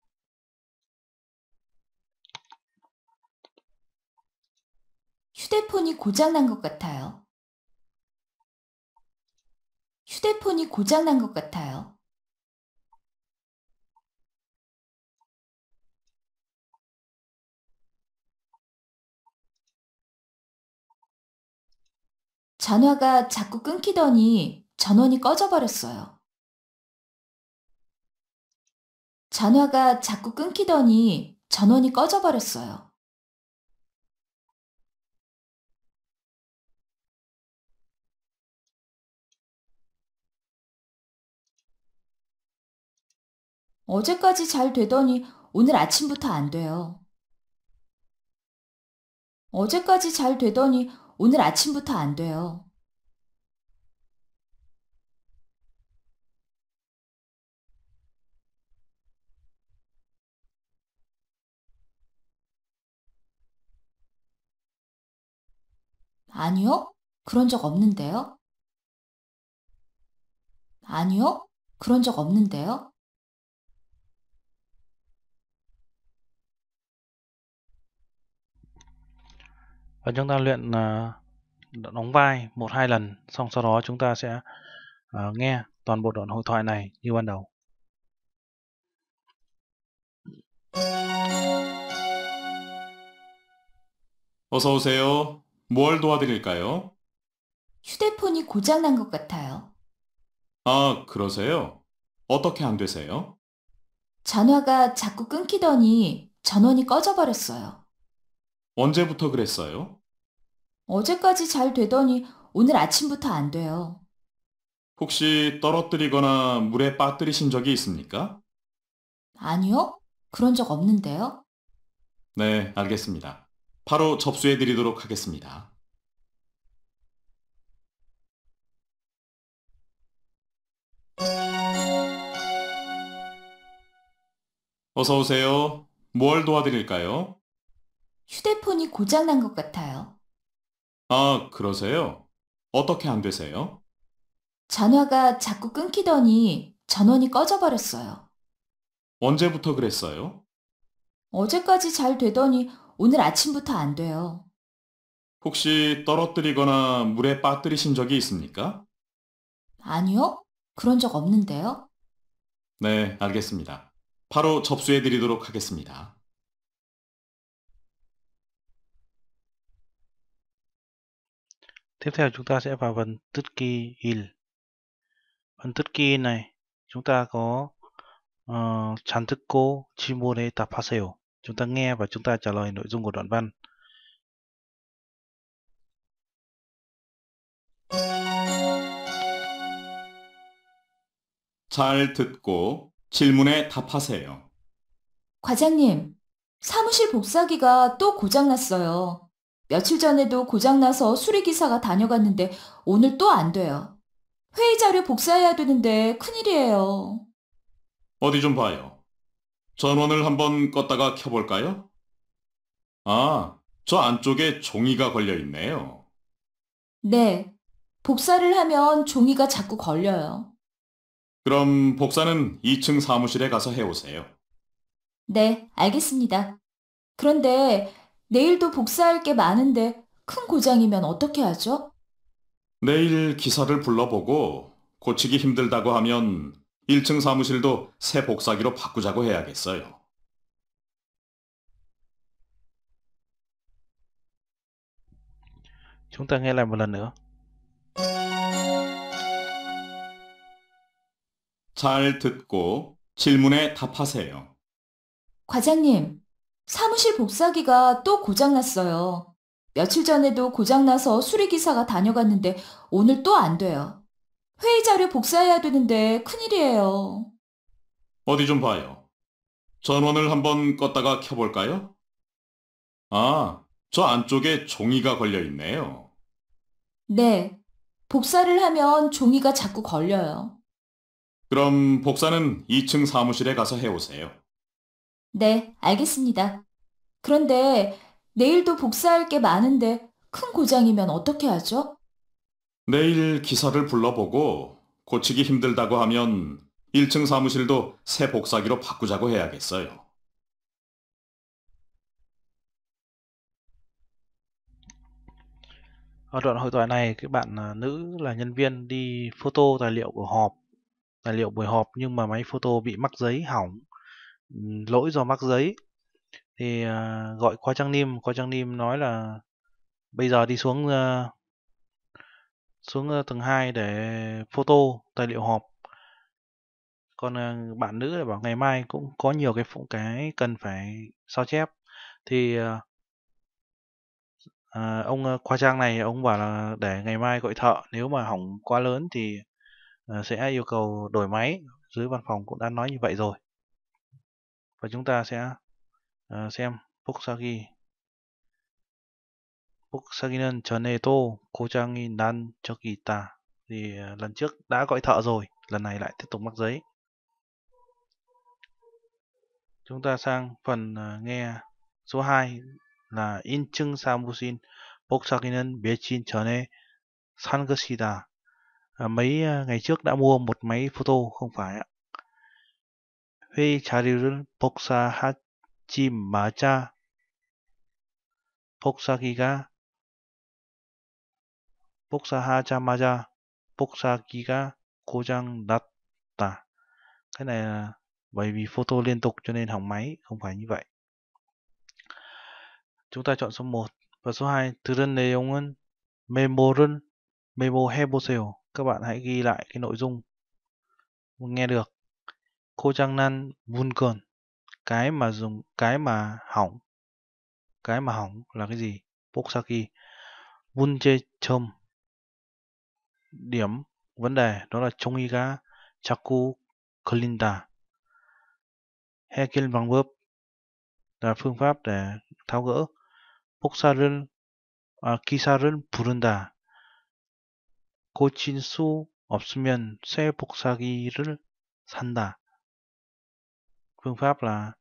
휴대폰이 고장난 것 같아요. 휴대폰이 고장난 것 같아요. 전화가 자꾸 끊기더니 전원이 꺼져버렸어요. 전화가 자꾸 끊기더니 전원이 꺼져버렸어요. 어제까지 잘 되더니 오늘 아침부터 안 돼요. 어제까지 잘 되더니 오늘 아침부터 안 돼요. 아니요? 그런 적 없는데요? 아니요? 그런 적 없는데요? và chúng ta luyện đóng vai một hai lần xong sau đó chúng ta sẽ nghe toàn bộ đoạn hội thoại này như ban đầu 어서 오세요. 뭘 도와드릴까요? 휴대폰이 고장난 것 같아요. 아, 그러세요? 어떻게 안 되세요? 전화가 자꾸 끊기더니 전원이 꺼져버렸어요. 언제부터 그랬어요? 어제까지 잘 되더니 오늘 아침부터 안 돼요. 혹시 떨어뜨리거나 물에 빠뜨리신 적이 있습니까? 아니요. 그런 적 없는데요. 네, 알겠습니다. 바로 접수해 드리도록 하겠습니다. 어서 오세요. 뭘 도와드릴까요? 휴대폰이 고장난 것 같아요. 아, 그러세요? 어떻게 안 되세요? 전화가 자꾸 끊기더니 전원이 꺼져버렸어요. 언제부터 그랬어요? 어제까지 잘 되더니 오늘 아침부터 안 돼요. 혹시 떨어뜨리거나 물에 빠뜨리신 적이 있습니까? 아니요? 그런 적 없는데요? 네, 알겠습니다. 바로 접수해 드리도록 하겠습니다. Tiếp theo chúng ta sẽ vào phần tích key il. Phần tích key này chúng ta có 어, 잘 듣고 질문에 답하세요. Chúng ta nghe và chúng ta trả lời nội dung của đoạn văn. 잘 듣고 질문에 답하세요. 과장님, 사무실 복사기가 또 고장났어요. 며칠 전에도 고장나서 수리기사가 다녀갔는데 오늘 또 안 돼요. 회의 자료 복사해야 되는데 큰일이에요. 어디 좀 봐요. 전원을 한번 껐다가 켜볼까요? 아, 저 안쪽에 종이가 걸려있네요. 네, 복사를 하면 종이가 자꾸 걸려요. 그럼 복사는 2층 사무실에 가서 해오세요. 네, 알겠습니다. 그런데 내일도 복사할 게 많은데 큰 고장이면 어떻게 하죠? 내일 기사를 불러보고 고치기 힘들다고 하면 1층 사무실도 새 복사기로 바꾸자고 해야겠어요. 잘 듣고 질문에 답하세요. 과장님, 사무실 복사기가 또 고장났어요. 며칠 전에도 고장나서 수리기사가 다녀갔는데 오늘 또 안 돼요. 회의 자료 복사해야 되는데 큰일이에요. 어디 좀 봐요. 전원을 한번 껐다가 켜볼까요? 아, 저 안쪽에 종이가 걸려있네요. 네, 복사를 하면 종이가 자꾸 걸려요. 그럼 복사는 2층 사무실에 가서 해오세요. 네, 알겠습니다. 그런데 내일도 복사할 게 많은데 큰 고장이면 어떻게 하죠? 내일 기사를 불러보고 고치기 힘들다고 하면 1층 사무실도 새 복사기로 바꾸자고 해야겠어요. Ở đoạn hội thoại này, các bạn à, nữ là nhân viên đi photo tài liệu của họp, tài liệu buổi họp nhưng mà máy photo bị mắc giấy hỏng lỗi do mắc giấy thì uh, gọi qua trang nim qua trang nim nói là bây giờ đi xuống uh, xuống à, tầng 2 để photo tài liệu họp còn uh, bạn nữ bảo ngày mai cũng có nhiều cái phụ cái cần phải sao chép thì uh, uh, ông qua trang này ông bảo là để ngày mai gọi thợ nếu mà hỏng quá lớn thì uh, sẽ yêu cầu đổi máy dưới văn phòng cũng đã nói như vậy rồi và chúng ta sẽ uh, xem 복사기 복사기는 전에도 고장이 난 적이 있다 thì uh, lần trước đã gọi thợ rồi lần này lại tiếp tục mắc giấy chúng ta sang phần uh, nghe số 2 là in 인증 사무실 복사기는 며칠 전에 산 것이다 mấy ngày trước đã mua một máy photo không phải ạ 회의 자료를 복사하지마자 복사기가 복사하자마자 복사기가 고장 났다. Cái này là bởi vì photo liên tục cho nên hỏng máy, không phải như vậy. Chúng ta chọn số 1 và số 2. 들은 내용은 메모를 메모해 보세요. Các bạn hãy ghi lại cái nội dung nghe được. 고장난 물건 cái mà dùng cái mà hỏng cái mà hỏng là cái gì 복사기 문제점 điểm vấn đề đó là y 종이가 자꾸 걸린다 bằng 방법 là phương pháp để tháo gỡ 복사를 à, 기사를 부른다 고친 수 없으면 새 복사기를 산다 phương pháp là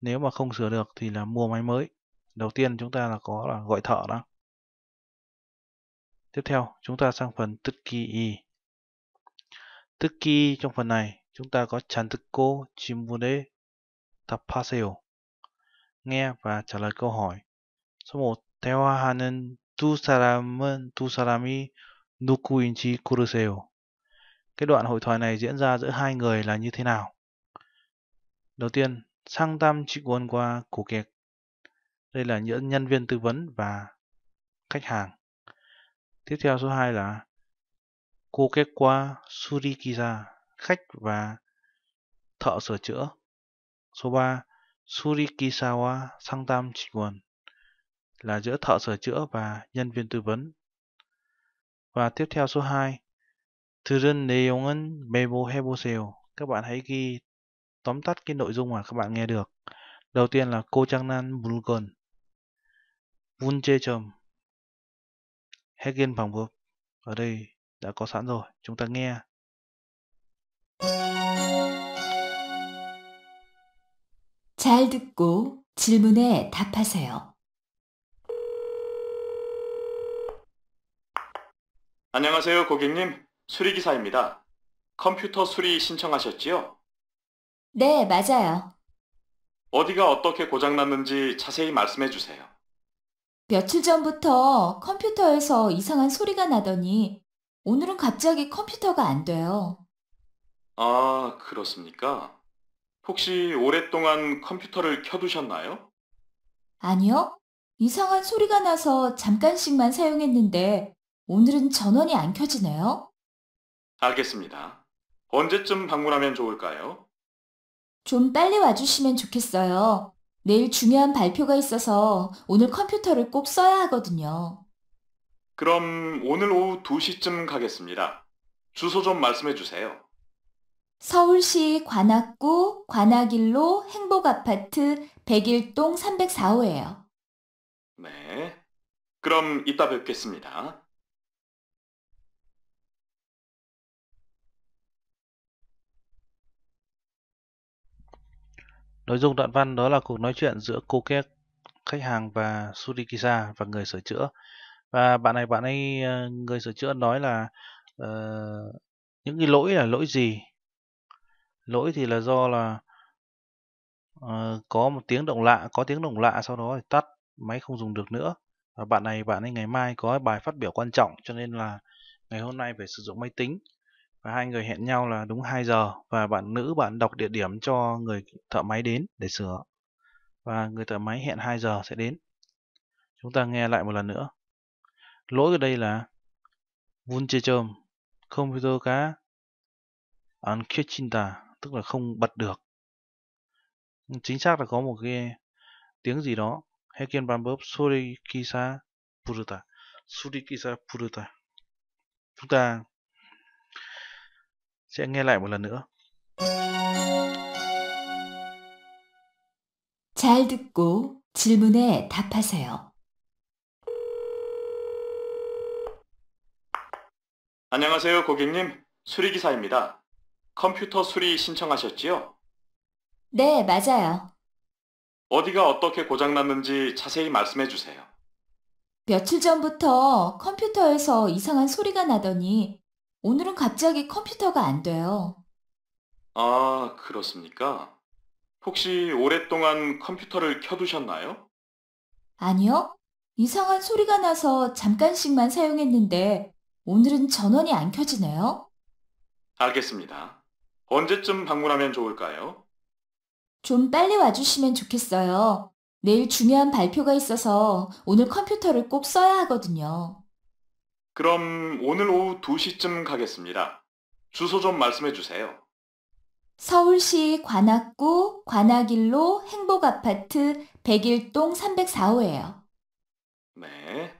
nếu mà không sửa được thì là mua máy mới đầu tiên chúng ta là có là gọi thợ đó tiếp theo chúng ta sang phần tức kỳ y tức kỳ trong phần này chúng ta có chán tức cô chim đế tập nghe và trả lời câu hỏi số 1 tu 두 tu sarami 사람이 누구인지 kuruseo Cái đoạn hội thoại này diễn ra giữa hai người là như thế nào? Đầu tiên, 상담 직원과 고객. Đây là những nhân viên tư vấn và khách hàng. Tiếp theo số 2 là qua 수리기사, khách và thợ sửa chữa. Số 3, Surikisawa 상담 직원 là giữa thợ sửa chữa và nhân viên tư vấn. Và tiếp theo số 2, 들은 내용은 Mebo Heboseo. Các bạn hãy ghi tóm tắt cái nội dung mà các bạn nghe được. Đầu tiên là cô Kochangnan Bulgon, Vunchechom, Hegen Phòng Vượp. Ở đây đã có sẵn rồi, chúng ta nghe. Chào 잘 듣고 질문에 답하세요. 안녕하세요, 고객님. 수리기사입니다. 컴퓨터 수리 신청하셨지요? 네, 맞아요. 어디가 어떻게 고장났는지 자세히 말씀해 주세요. 며칠 전부터 컴퓨터에서 이상한 소리가 나더니 오늘은 갑자기 컴퓨터가 안 돼요. 아, 그렇습니까? 혹시 오랫동안 컴퓨터를 켜두셨나요? 아니요. 이상한 소리가 나서 잠깐씩만 사용했는데 오늘은 전원이 안 켜지네요. 알겠습니다. 언제쯤 방문하면 좋을까요? 좀 빨리 와주시면 좋겠어요. 내일 중요한 발표가 있어서 오늘 컴퓨터를 꼭 써야 하거든요. 그럼 오늘 오후 2시쯤 가겠습니다. 주소 좀 말씀해 주세요. 서울시 관악구 관악일로 행복아파트 101동 304호예요. 네. 그럼 이따 뵙겠습니다. Nội dung đoạn văn đó là cuộc nói chuyện giữa cô kia khách hàng và Surikisa và người sửa chữa. Và bạn này bạn ấy ờ, người sửa chữa nói là uh, những cái lỗi là lỗi gì? Lỗi thì là do là uh, có một tiếng động lạ, có tiếng động lạ sau đó thì tắt, máy không dùng được nữa. Và bạn này bạn ấy ngày mai có bài phát biểu quan trọng cho nên là ngày hôm nay phải sử dụng máy tính và hai người hẹn nhau là đúng 2 giờ và bạn nữ bạn đọc địa điểm cho người thợ máy đến để sửa và người thợ máy hẹn 2 giờ sẽ đến chúng ta nghe lại một lần nữa lỗi ở đây là vun chê chôm computer cá an kitchinta tức là không bật được chính xác là có một cái tiếng gì đó heken bambop kisa puruta kisa puruta chúng ta sẽ nghe lại một lần nữa. 잘 듣고 질문에 답하세요. 안녕하세요, 고객님. 수리기사입니다. 컴퓨터 수리 신청하셨지요? 네, 맞아요. 어디가 어떻게 고장났는지 자세히 말씀해 주세요. 며칠 전부터 컴퓨터에서 이상한 소리가 나더니 오늘은 갑자기 컴퓨터가 안 돼요. 아, 그렇습니까? 혹시 오랫동안 컴퓨터를 켜두셨나요? 아니요. 이상한 소리가 나서 잠깐씩만 사용했는데 오늘은 전원이 안 켜지네요. 알겠습니다. 언제쯤 방문하면 좋을까요? 좀 빨리 와주시면 좋겠어요. 내일 중요한 발표가 있어서 오늘 컴퓨터를 꼭 써야 하거든요. 그럼 오늘 오후 2시쯤 가겠습니다. 주소 좀 말씀해 주세요. 서울시 관악구 관악일로 행복아파트 101동 304호예요. 네.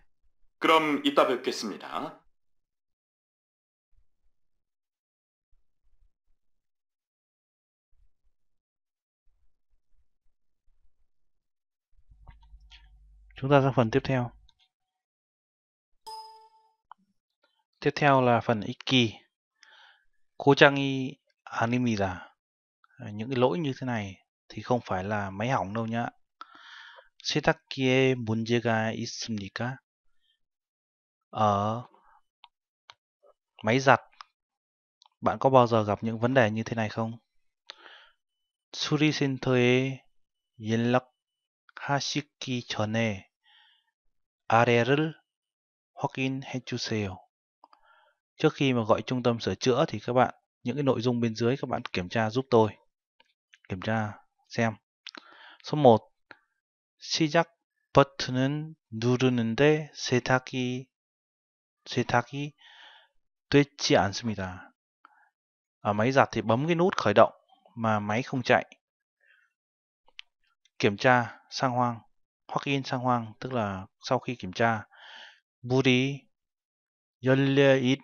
그럼 이따 뵙겠습니다. Chúng ta Tiếp theo là phần Iki. Kojangi Animida. Ờ, những cái lỗi như thế này thì không phải là máy hỏng đâu nhá. 세탁기에 문제가 있습니까? Ở máy giặt bạn có bao giờ gặp những vấn đề như thế này không? 수리센터에 연락하시기 전에 아래를 확인해 주세요. Trước khi mà gọi trung tâm sửa chữa thì các bạn những cái nội dung bên dưới các bạn kiểm tra giúp tôi. Kiểm tra xem. Số 1. 시작 버튼은 누르는데 세탁이 세탁이 되지 않습니다. Ở máy giặt thì bấm cái nút khởi động mà máy không chạy. Kiểm tra sang hoang, hoặc in sang hoang tức là sau khi kiểm tra 물이 열려 있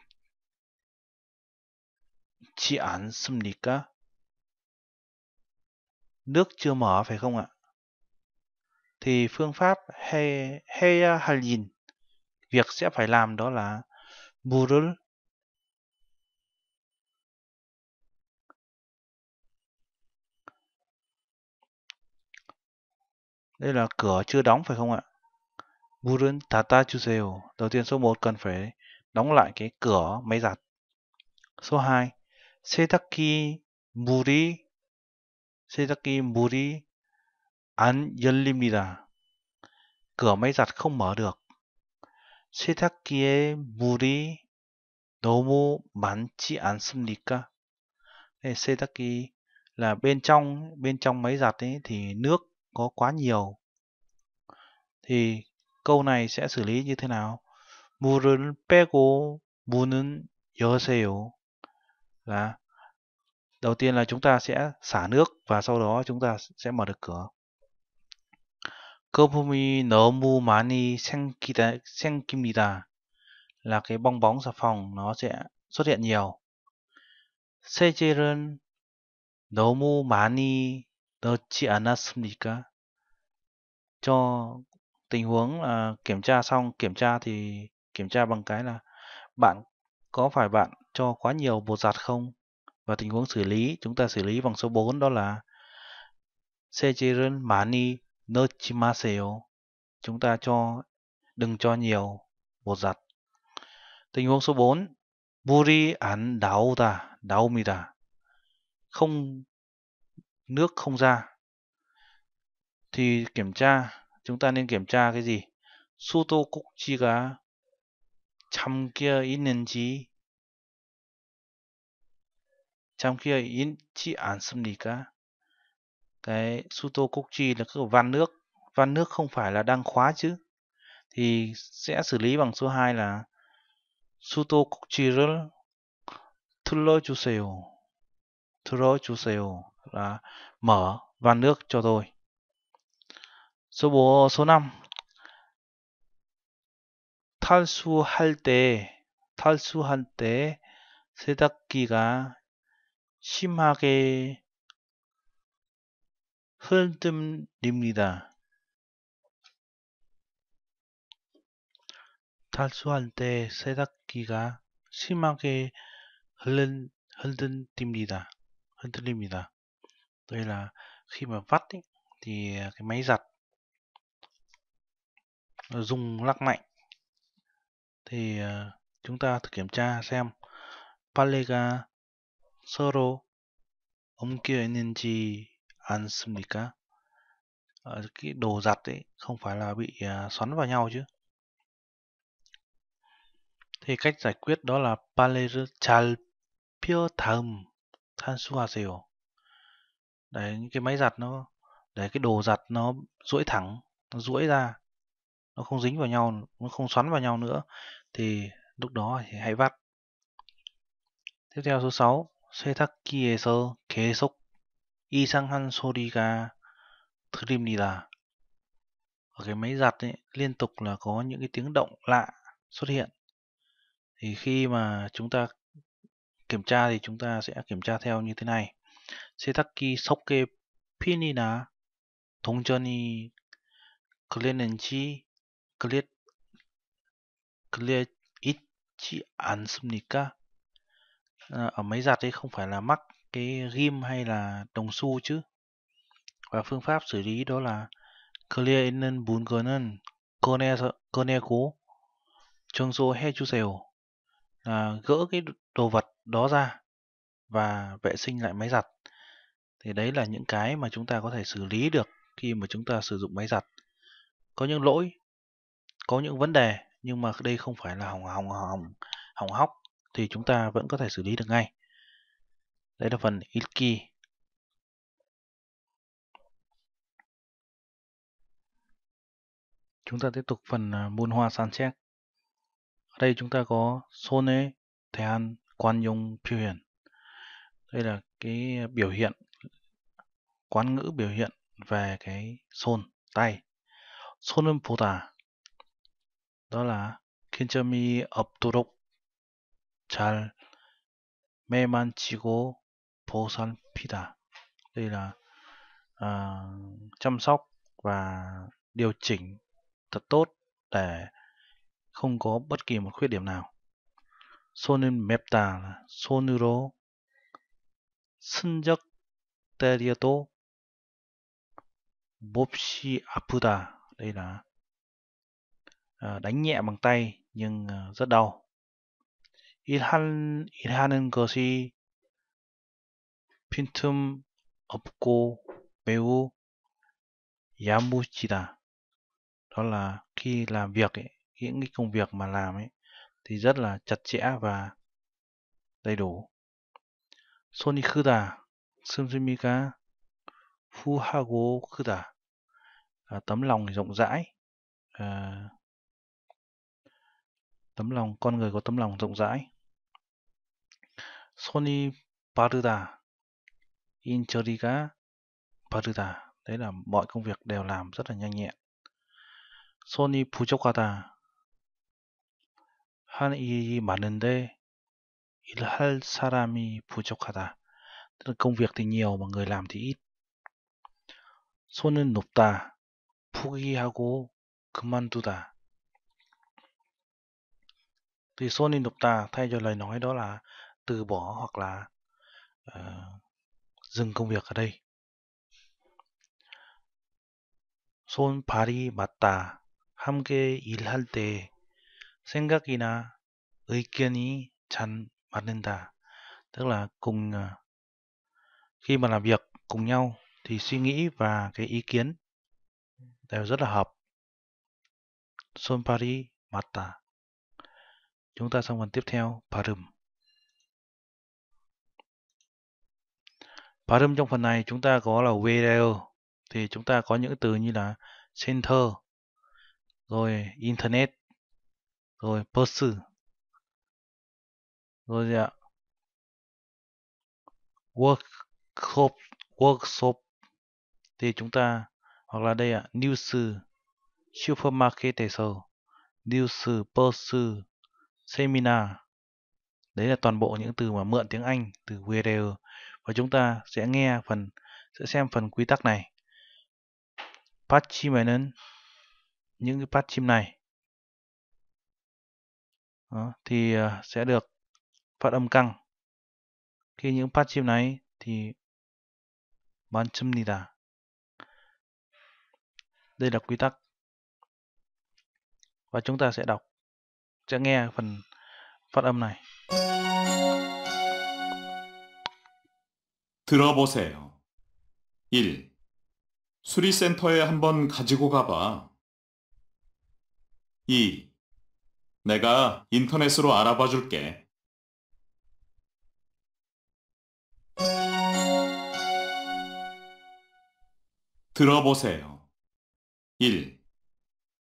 있지 않습니까? nước chưa mở phải không ạ? Thì phương pháp he, heya halin việc sẽ phải làm đó là burul Đây là cửa chưa đóng phải không ạ? Burun tata chuseo. Đầu tiên số 1 cần phải đóng lại cái cửa máy giặt. Số 2 세탁기 물이 세탁기 물이 안 열립니다. cửa máy giặt không mở được. 세탁기에 물이 너무 많지 않습니까? 네, 세탁기 là bên trong bên trong máy giặt ấy thì nước có quá nhiều. Thì câu này sẽ xử lý như thế nào? 물을 빼고 문은 여세요. là đầu tiên là chúng ta sẽ xả nước và sau đó chúng ta sẽ mở được cửa 거품이 너무 많이 생기다, 생깁니다. là cái bong bóng xà phòng nó sẽ xuất hiện nhiều. 세제는 너무 많이 넣지 않았습니까? cho tình huống là kiểm tra xong kiểm tra thì kiểm tra bằng cái là bạn có phải bạn cho quá nhiều bột giặt không? Và tình huống xử lý, chúng ta xử lý bằng số 4 đó là Seijiren mani nochimaseo. Chúng ta cho đừng cho nhiều bột giặt. Tình huống số 4 Buri an đáo ta, đáo mi Không nước không ra. Thì kiểm tra, chúng ta nên kiểm tra cái gì? 수도 꼭지가 잠겨 있는지 trong khi in chị án xâm lý cả cái suto kokchi là cái van nước van nước không phải là đang khóa chứ thì sẽ xử lý bằng số 2 là suto kokchi thuro chuseo thuro chuseo là mở van nước cho tôi số bộ số 5 탈수할 때 탈수할 때 세탁기가 심하게 흔들립니다. 탈수할 때 세탁기가 심하게 흘른, 흔들립니다. 흔들립니다. Đây là khi mà vắt ý, thì cái máy giặt dùng lắc mạnh thì ờ, chúng ta thử kiểm tra xem Palega 서로 옮겨 있는지 않습니까? Ở cái đồ giặt ấy không phải là bị uh, xoắn vào nhau chứ. Thì cách giải quyết đó là 발레를 잘펴 다음 탄수화세요. Đấy cái máy giặt nó để cái đồ giặt nó duỗi thẳng, nó duỗi ra. Nó không dính vào nhau, nó không xoắn vào nhau nữa thì lúc đó thì hãy vắt. Tiếp theo số 6 세탁기에서 계속 이상한 소리가 들립니다. Ở cái máy giặt ấy, liên tục là có những cái tiếng động lạ xuất hiện. Thì khi mà chúng ta kiểm tra thì chúng ta sẽ kiểm tra theo như thế này. 세탁기 속에 핀이나 동전이 걸렸는지 걸렸 걸려 있지 않습니까? Ờ, ở máy giặt ấy không phải là mắc cái ghim hay là đồng xu chứ và phương pháp xử lý đó là clear bún clear는 문건은 số he 청소해 sèo là gỡ cái đồ vật đó ra và vệ sinh lại máy giặt thì đấy là những cái mà chúng ta có thể xử lý được khi mà chúng ta sử dụng máy giặt có những lỗi có những vấn đề nhưng mà đây không phải là hỏng hỏng hỏng hỏng hóc thì chúng ta vẫn có thể xử lý được ngay. Đây là phần Itkey. Chúng ta tiếp tục phần buôn à, hoa san xét. Ở đây chúng ta có Sone, Thean, Quan Nhung, Phiêu Hiển. Đây là cái biểu hiện, quán ngữ biểu hiện về cái Son, tay. Son은 보다. đó là Kinchami 업도록 잘 매만치고 보살피다. Đây là uh, chăm sóc và điều chỉnh thật tốt để không có bất kỳ một khuyết điểm nào. 손은 맵다 손으로 승적 때려도 몹시 아프다. Đây là uh, đánh nhẹ bằng tay nhưng uh, rất đau. 일한, 일하는 것이 빈틈 없고 매우 야무지다. Đó là khi làm việc ấy, những cái công việc mà làm ấy thì rất là chặt chẽ và đầy đủ. 손이 크다. sumsumika 후하고 크다. À, tấm lòng rộng rãi. À, tấm lòng con người có tấm lòng rộng rãi. 손이 빠르다. 인처리가 빠르다. Đấy là mọi công việc đều làm rất là nhanh nhẹn. 손이 부족하다. 한 일이 많은데 일할 사람이 부족하다. Tức là công việc thì nhiều mà người làm thì ít. 손은 높다. 포기하고 그만두다. Thì 손이 높다 thay cho lời nói đó là từ bỏ hoặc là uh, dừng công việc ở đây. 손, 발이 맞다. 함께 일할 때 생각이나 의견이 chẳng 맞는다. Tức là cùng uh, khi mà làm việc cùng nhau thì suy nghĩ và cái ý kiến đều rất là hợp. 손발이 맞다. Chúng ta sang phần tiếp theo, 발음. Phát âm trong phần này chúng ta có là video thì chúng ta có những từ như là center rồi internet rồi person rồi gì ạ workshop workshop thì chúng ta hoặc là đây ạ à, news supermarket news person seminar đấy là toàn bộ những từ mà mượn tiếng Anh từ video và chúng ta sẽ nghe phần sẽ xem phần quy tắc này patch chim này những cái patch chim này đó, thì ờ, sẽ được phát âm căng khi những patch chim này thì bán chim nida đây là quy tắc và chúng ta sẽ đọc sẽ nghe phần phát âm này 들어보세요. 1. 수리센터에 한번 가지고 가봐. 2. 내가 인터넷으로 알아봐 줄게. 들어보세요. 1.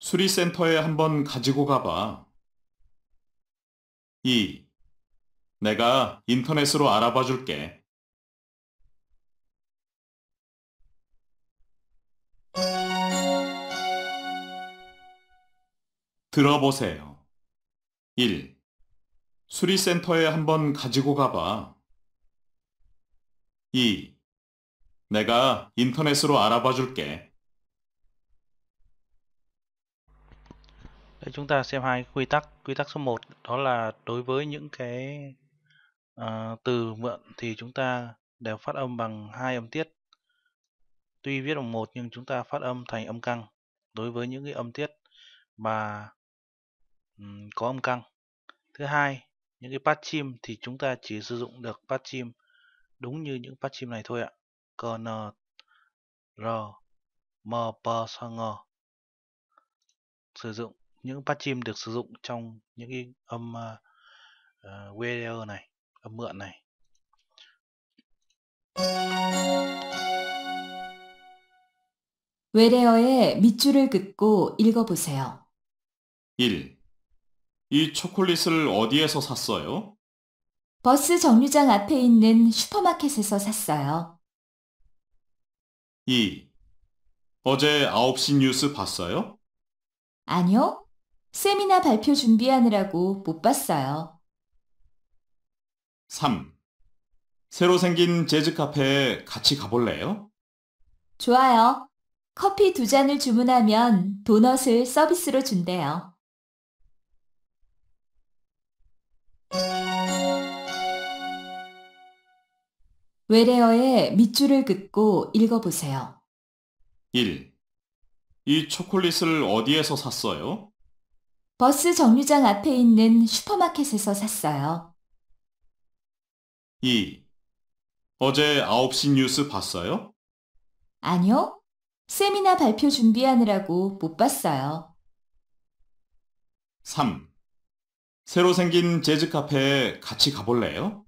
수리센터에 한번 가지고 가봐. 2. 내가 인터넷으로 알아봐 줄게. 들어보세요. 1. 수리센터에 한번 가지고 가봐. 2. 내가 인터넷으로 알아봐 줄게. Để chúng ta xem hai quy tắc. Quy tắc số 1 đó là đối với những cái uh, từ mượn thì chúng ta đều phát âm bằng hai âm tiết. Tuy viết bằng một nhưng chúng ta phát âm thành âm căng đối với những cái âm tiết mà có âm căng. Thứ hai, những cái patch patchim thì chúng ta chỉ sử dụng được patch patchim đúng như những patch patchim này thôi ạ. Còn R, M, P, S, N. Sử dụng những patch patchim được sử dụng trong những cái âm uh, à, WDR ờ, này, âm mượn này. 외래어의 밑줄을 긋고 읽어보세요. 1. 이 초콜릿을 어디에서 샀어요? 버스 정류장 앞에 있는 슈퍼마켓에서 샀어요. 2. 어제 9시 뉴스 봤어요? 아니요. 세미나 발표 준비하느라고 못 봤어요. 3. 새로 생긴 재즈 카페에 같이 가볼래요? 좋아요. 커피 두 잔을 주문하면 도넛을 서비스로 준대요. 외래어의 밑줄을 긋고 읽어보세요. 1. 이 초콜릿을 어디에서 샀어요? 버스 정류장 앞에 있는 슈퍼마켓에서 샀어요. 2. 어제 9시 뉴스 봤어요? 아니요. 세미나 발표 준비하느라고 못 봤어요. 3. 새로 생긴 재즈 카페에 같이 가볼래요?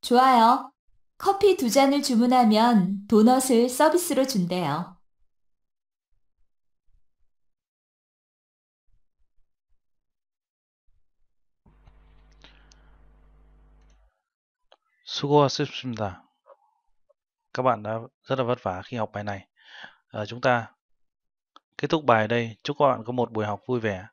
좋아요. 커피 두 잔을 주문하면 도넛을 서비스로 준대요. 수고하셨습니다. Các bạn đã rất là vất vả khi học bài này. À, chúng ta kết thúc bài đây. Chúc các bạn có một buổi học vui vẻ.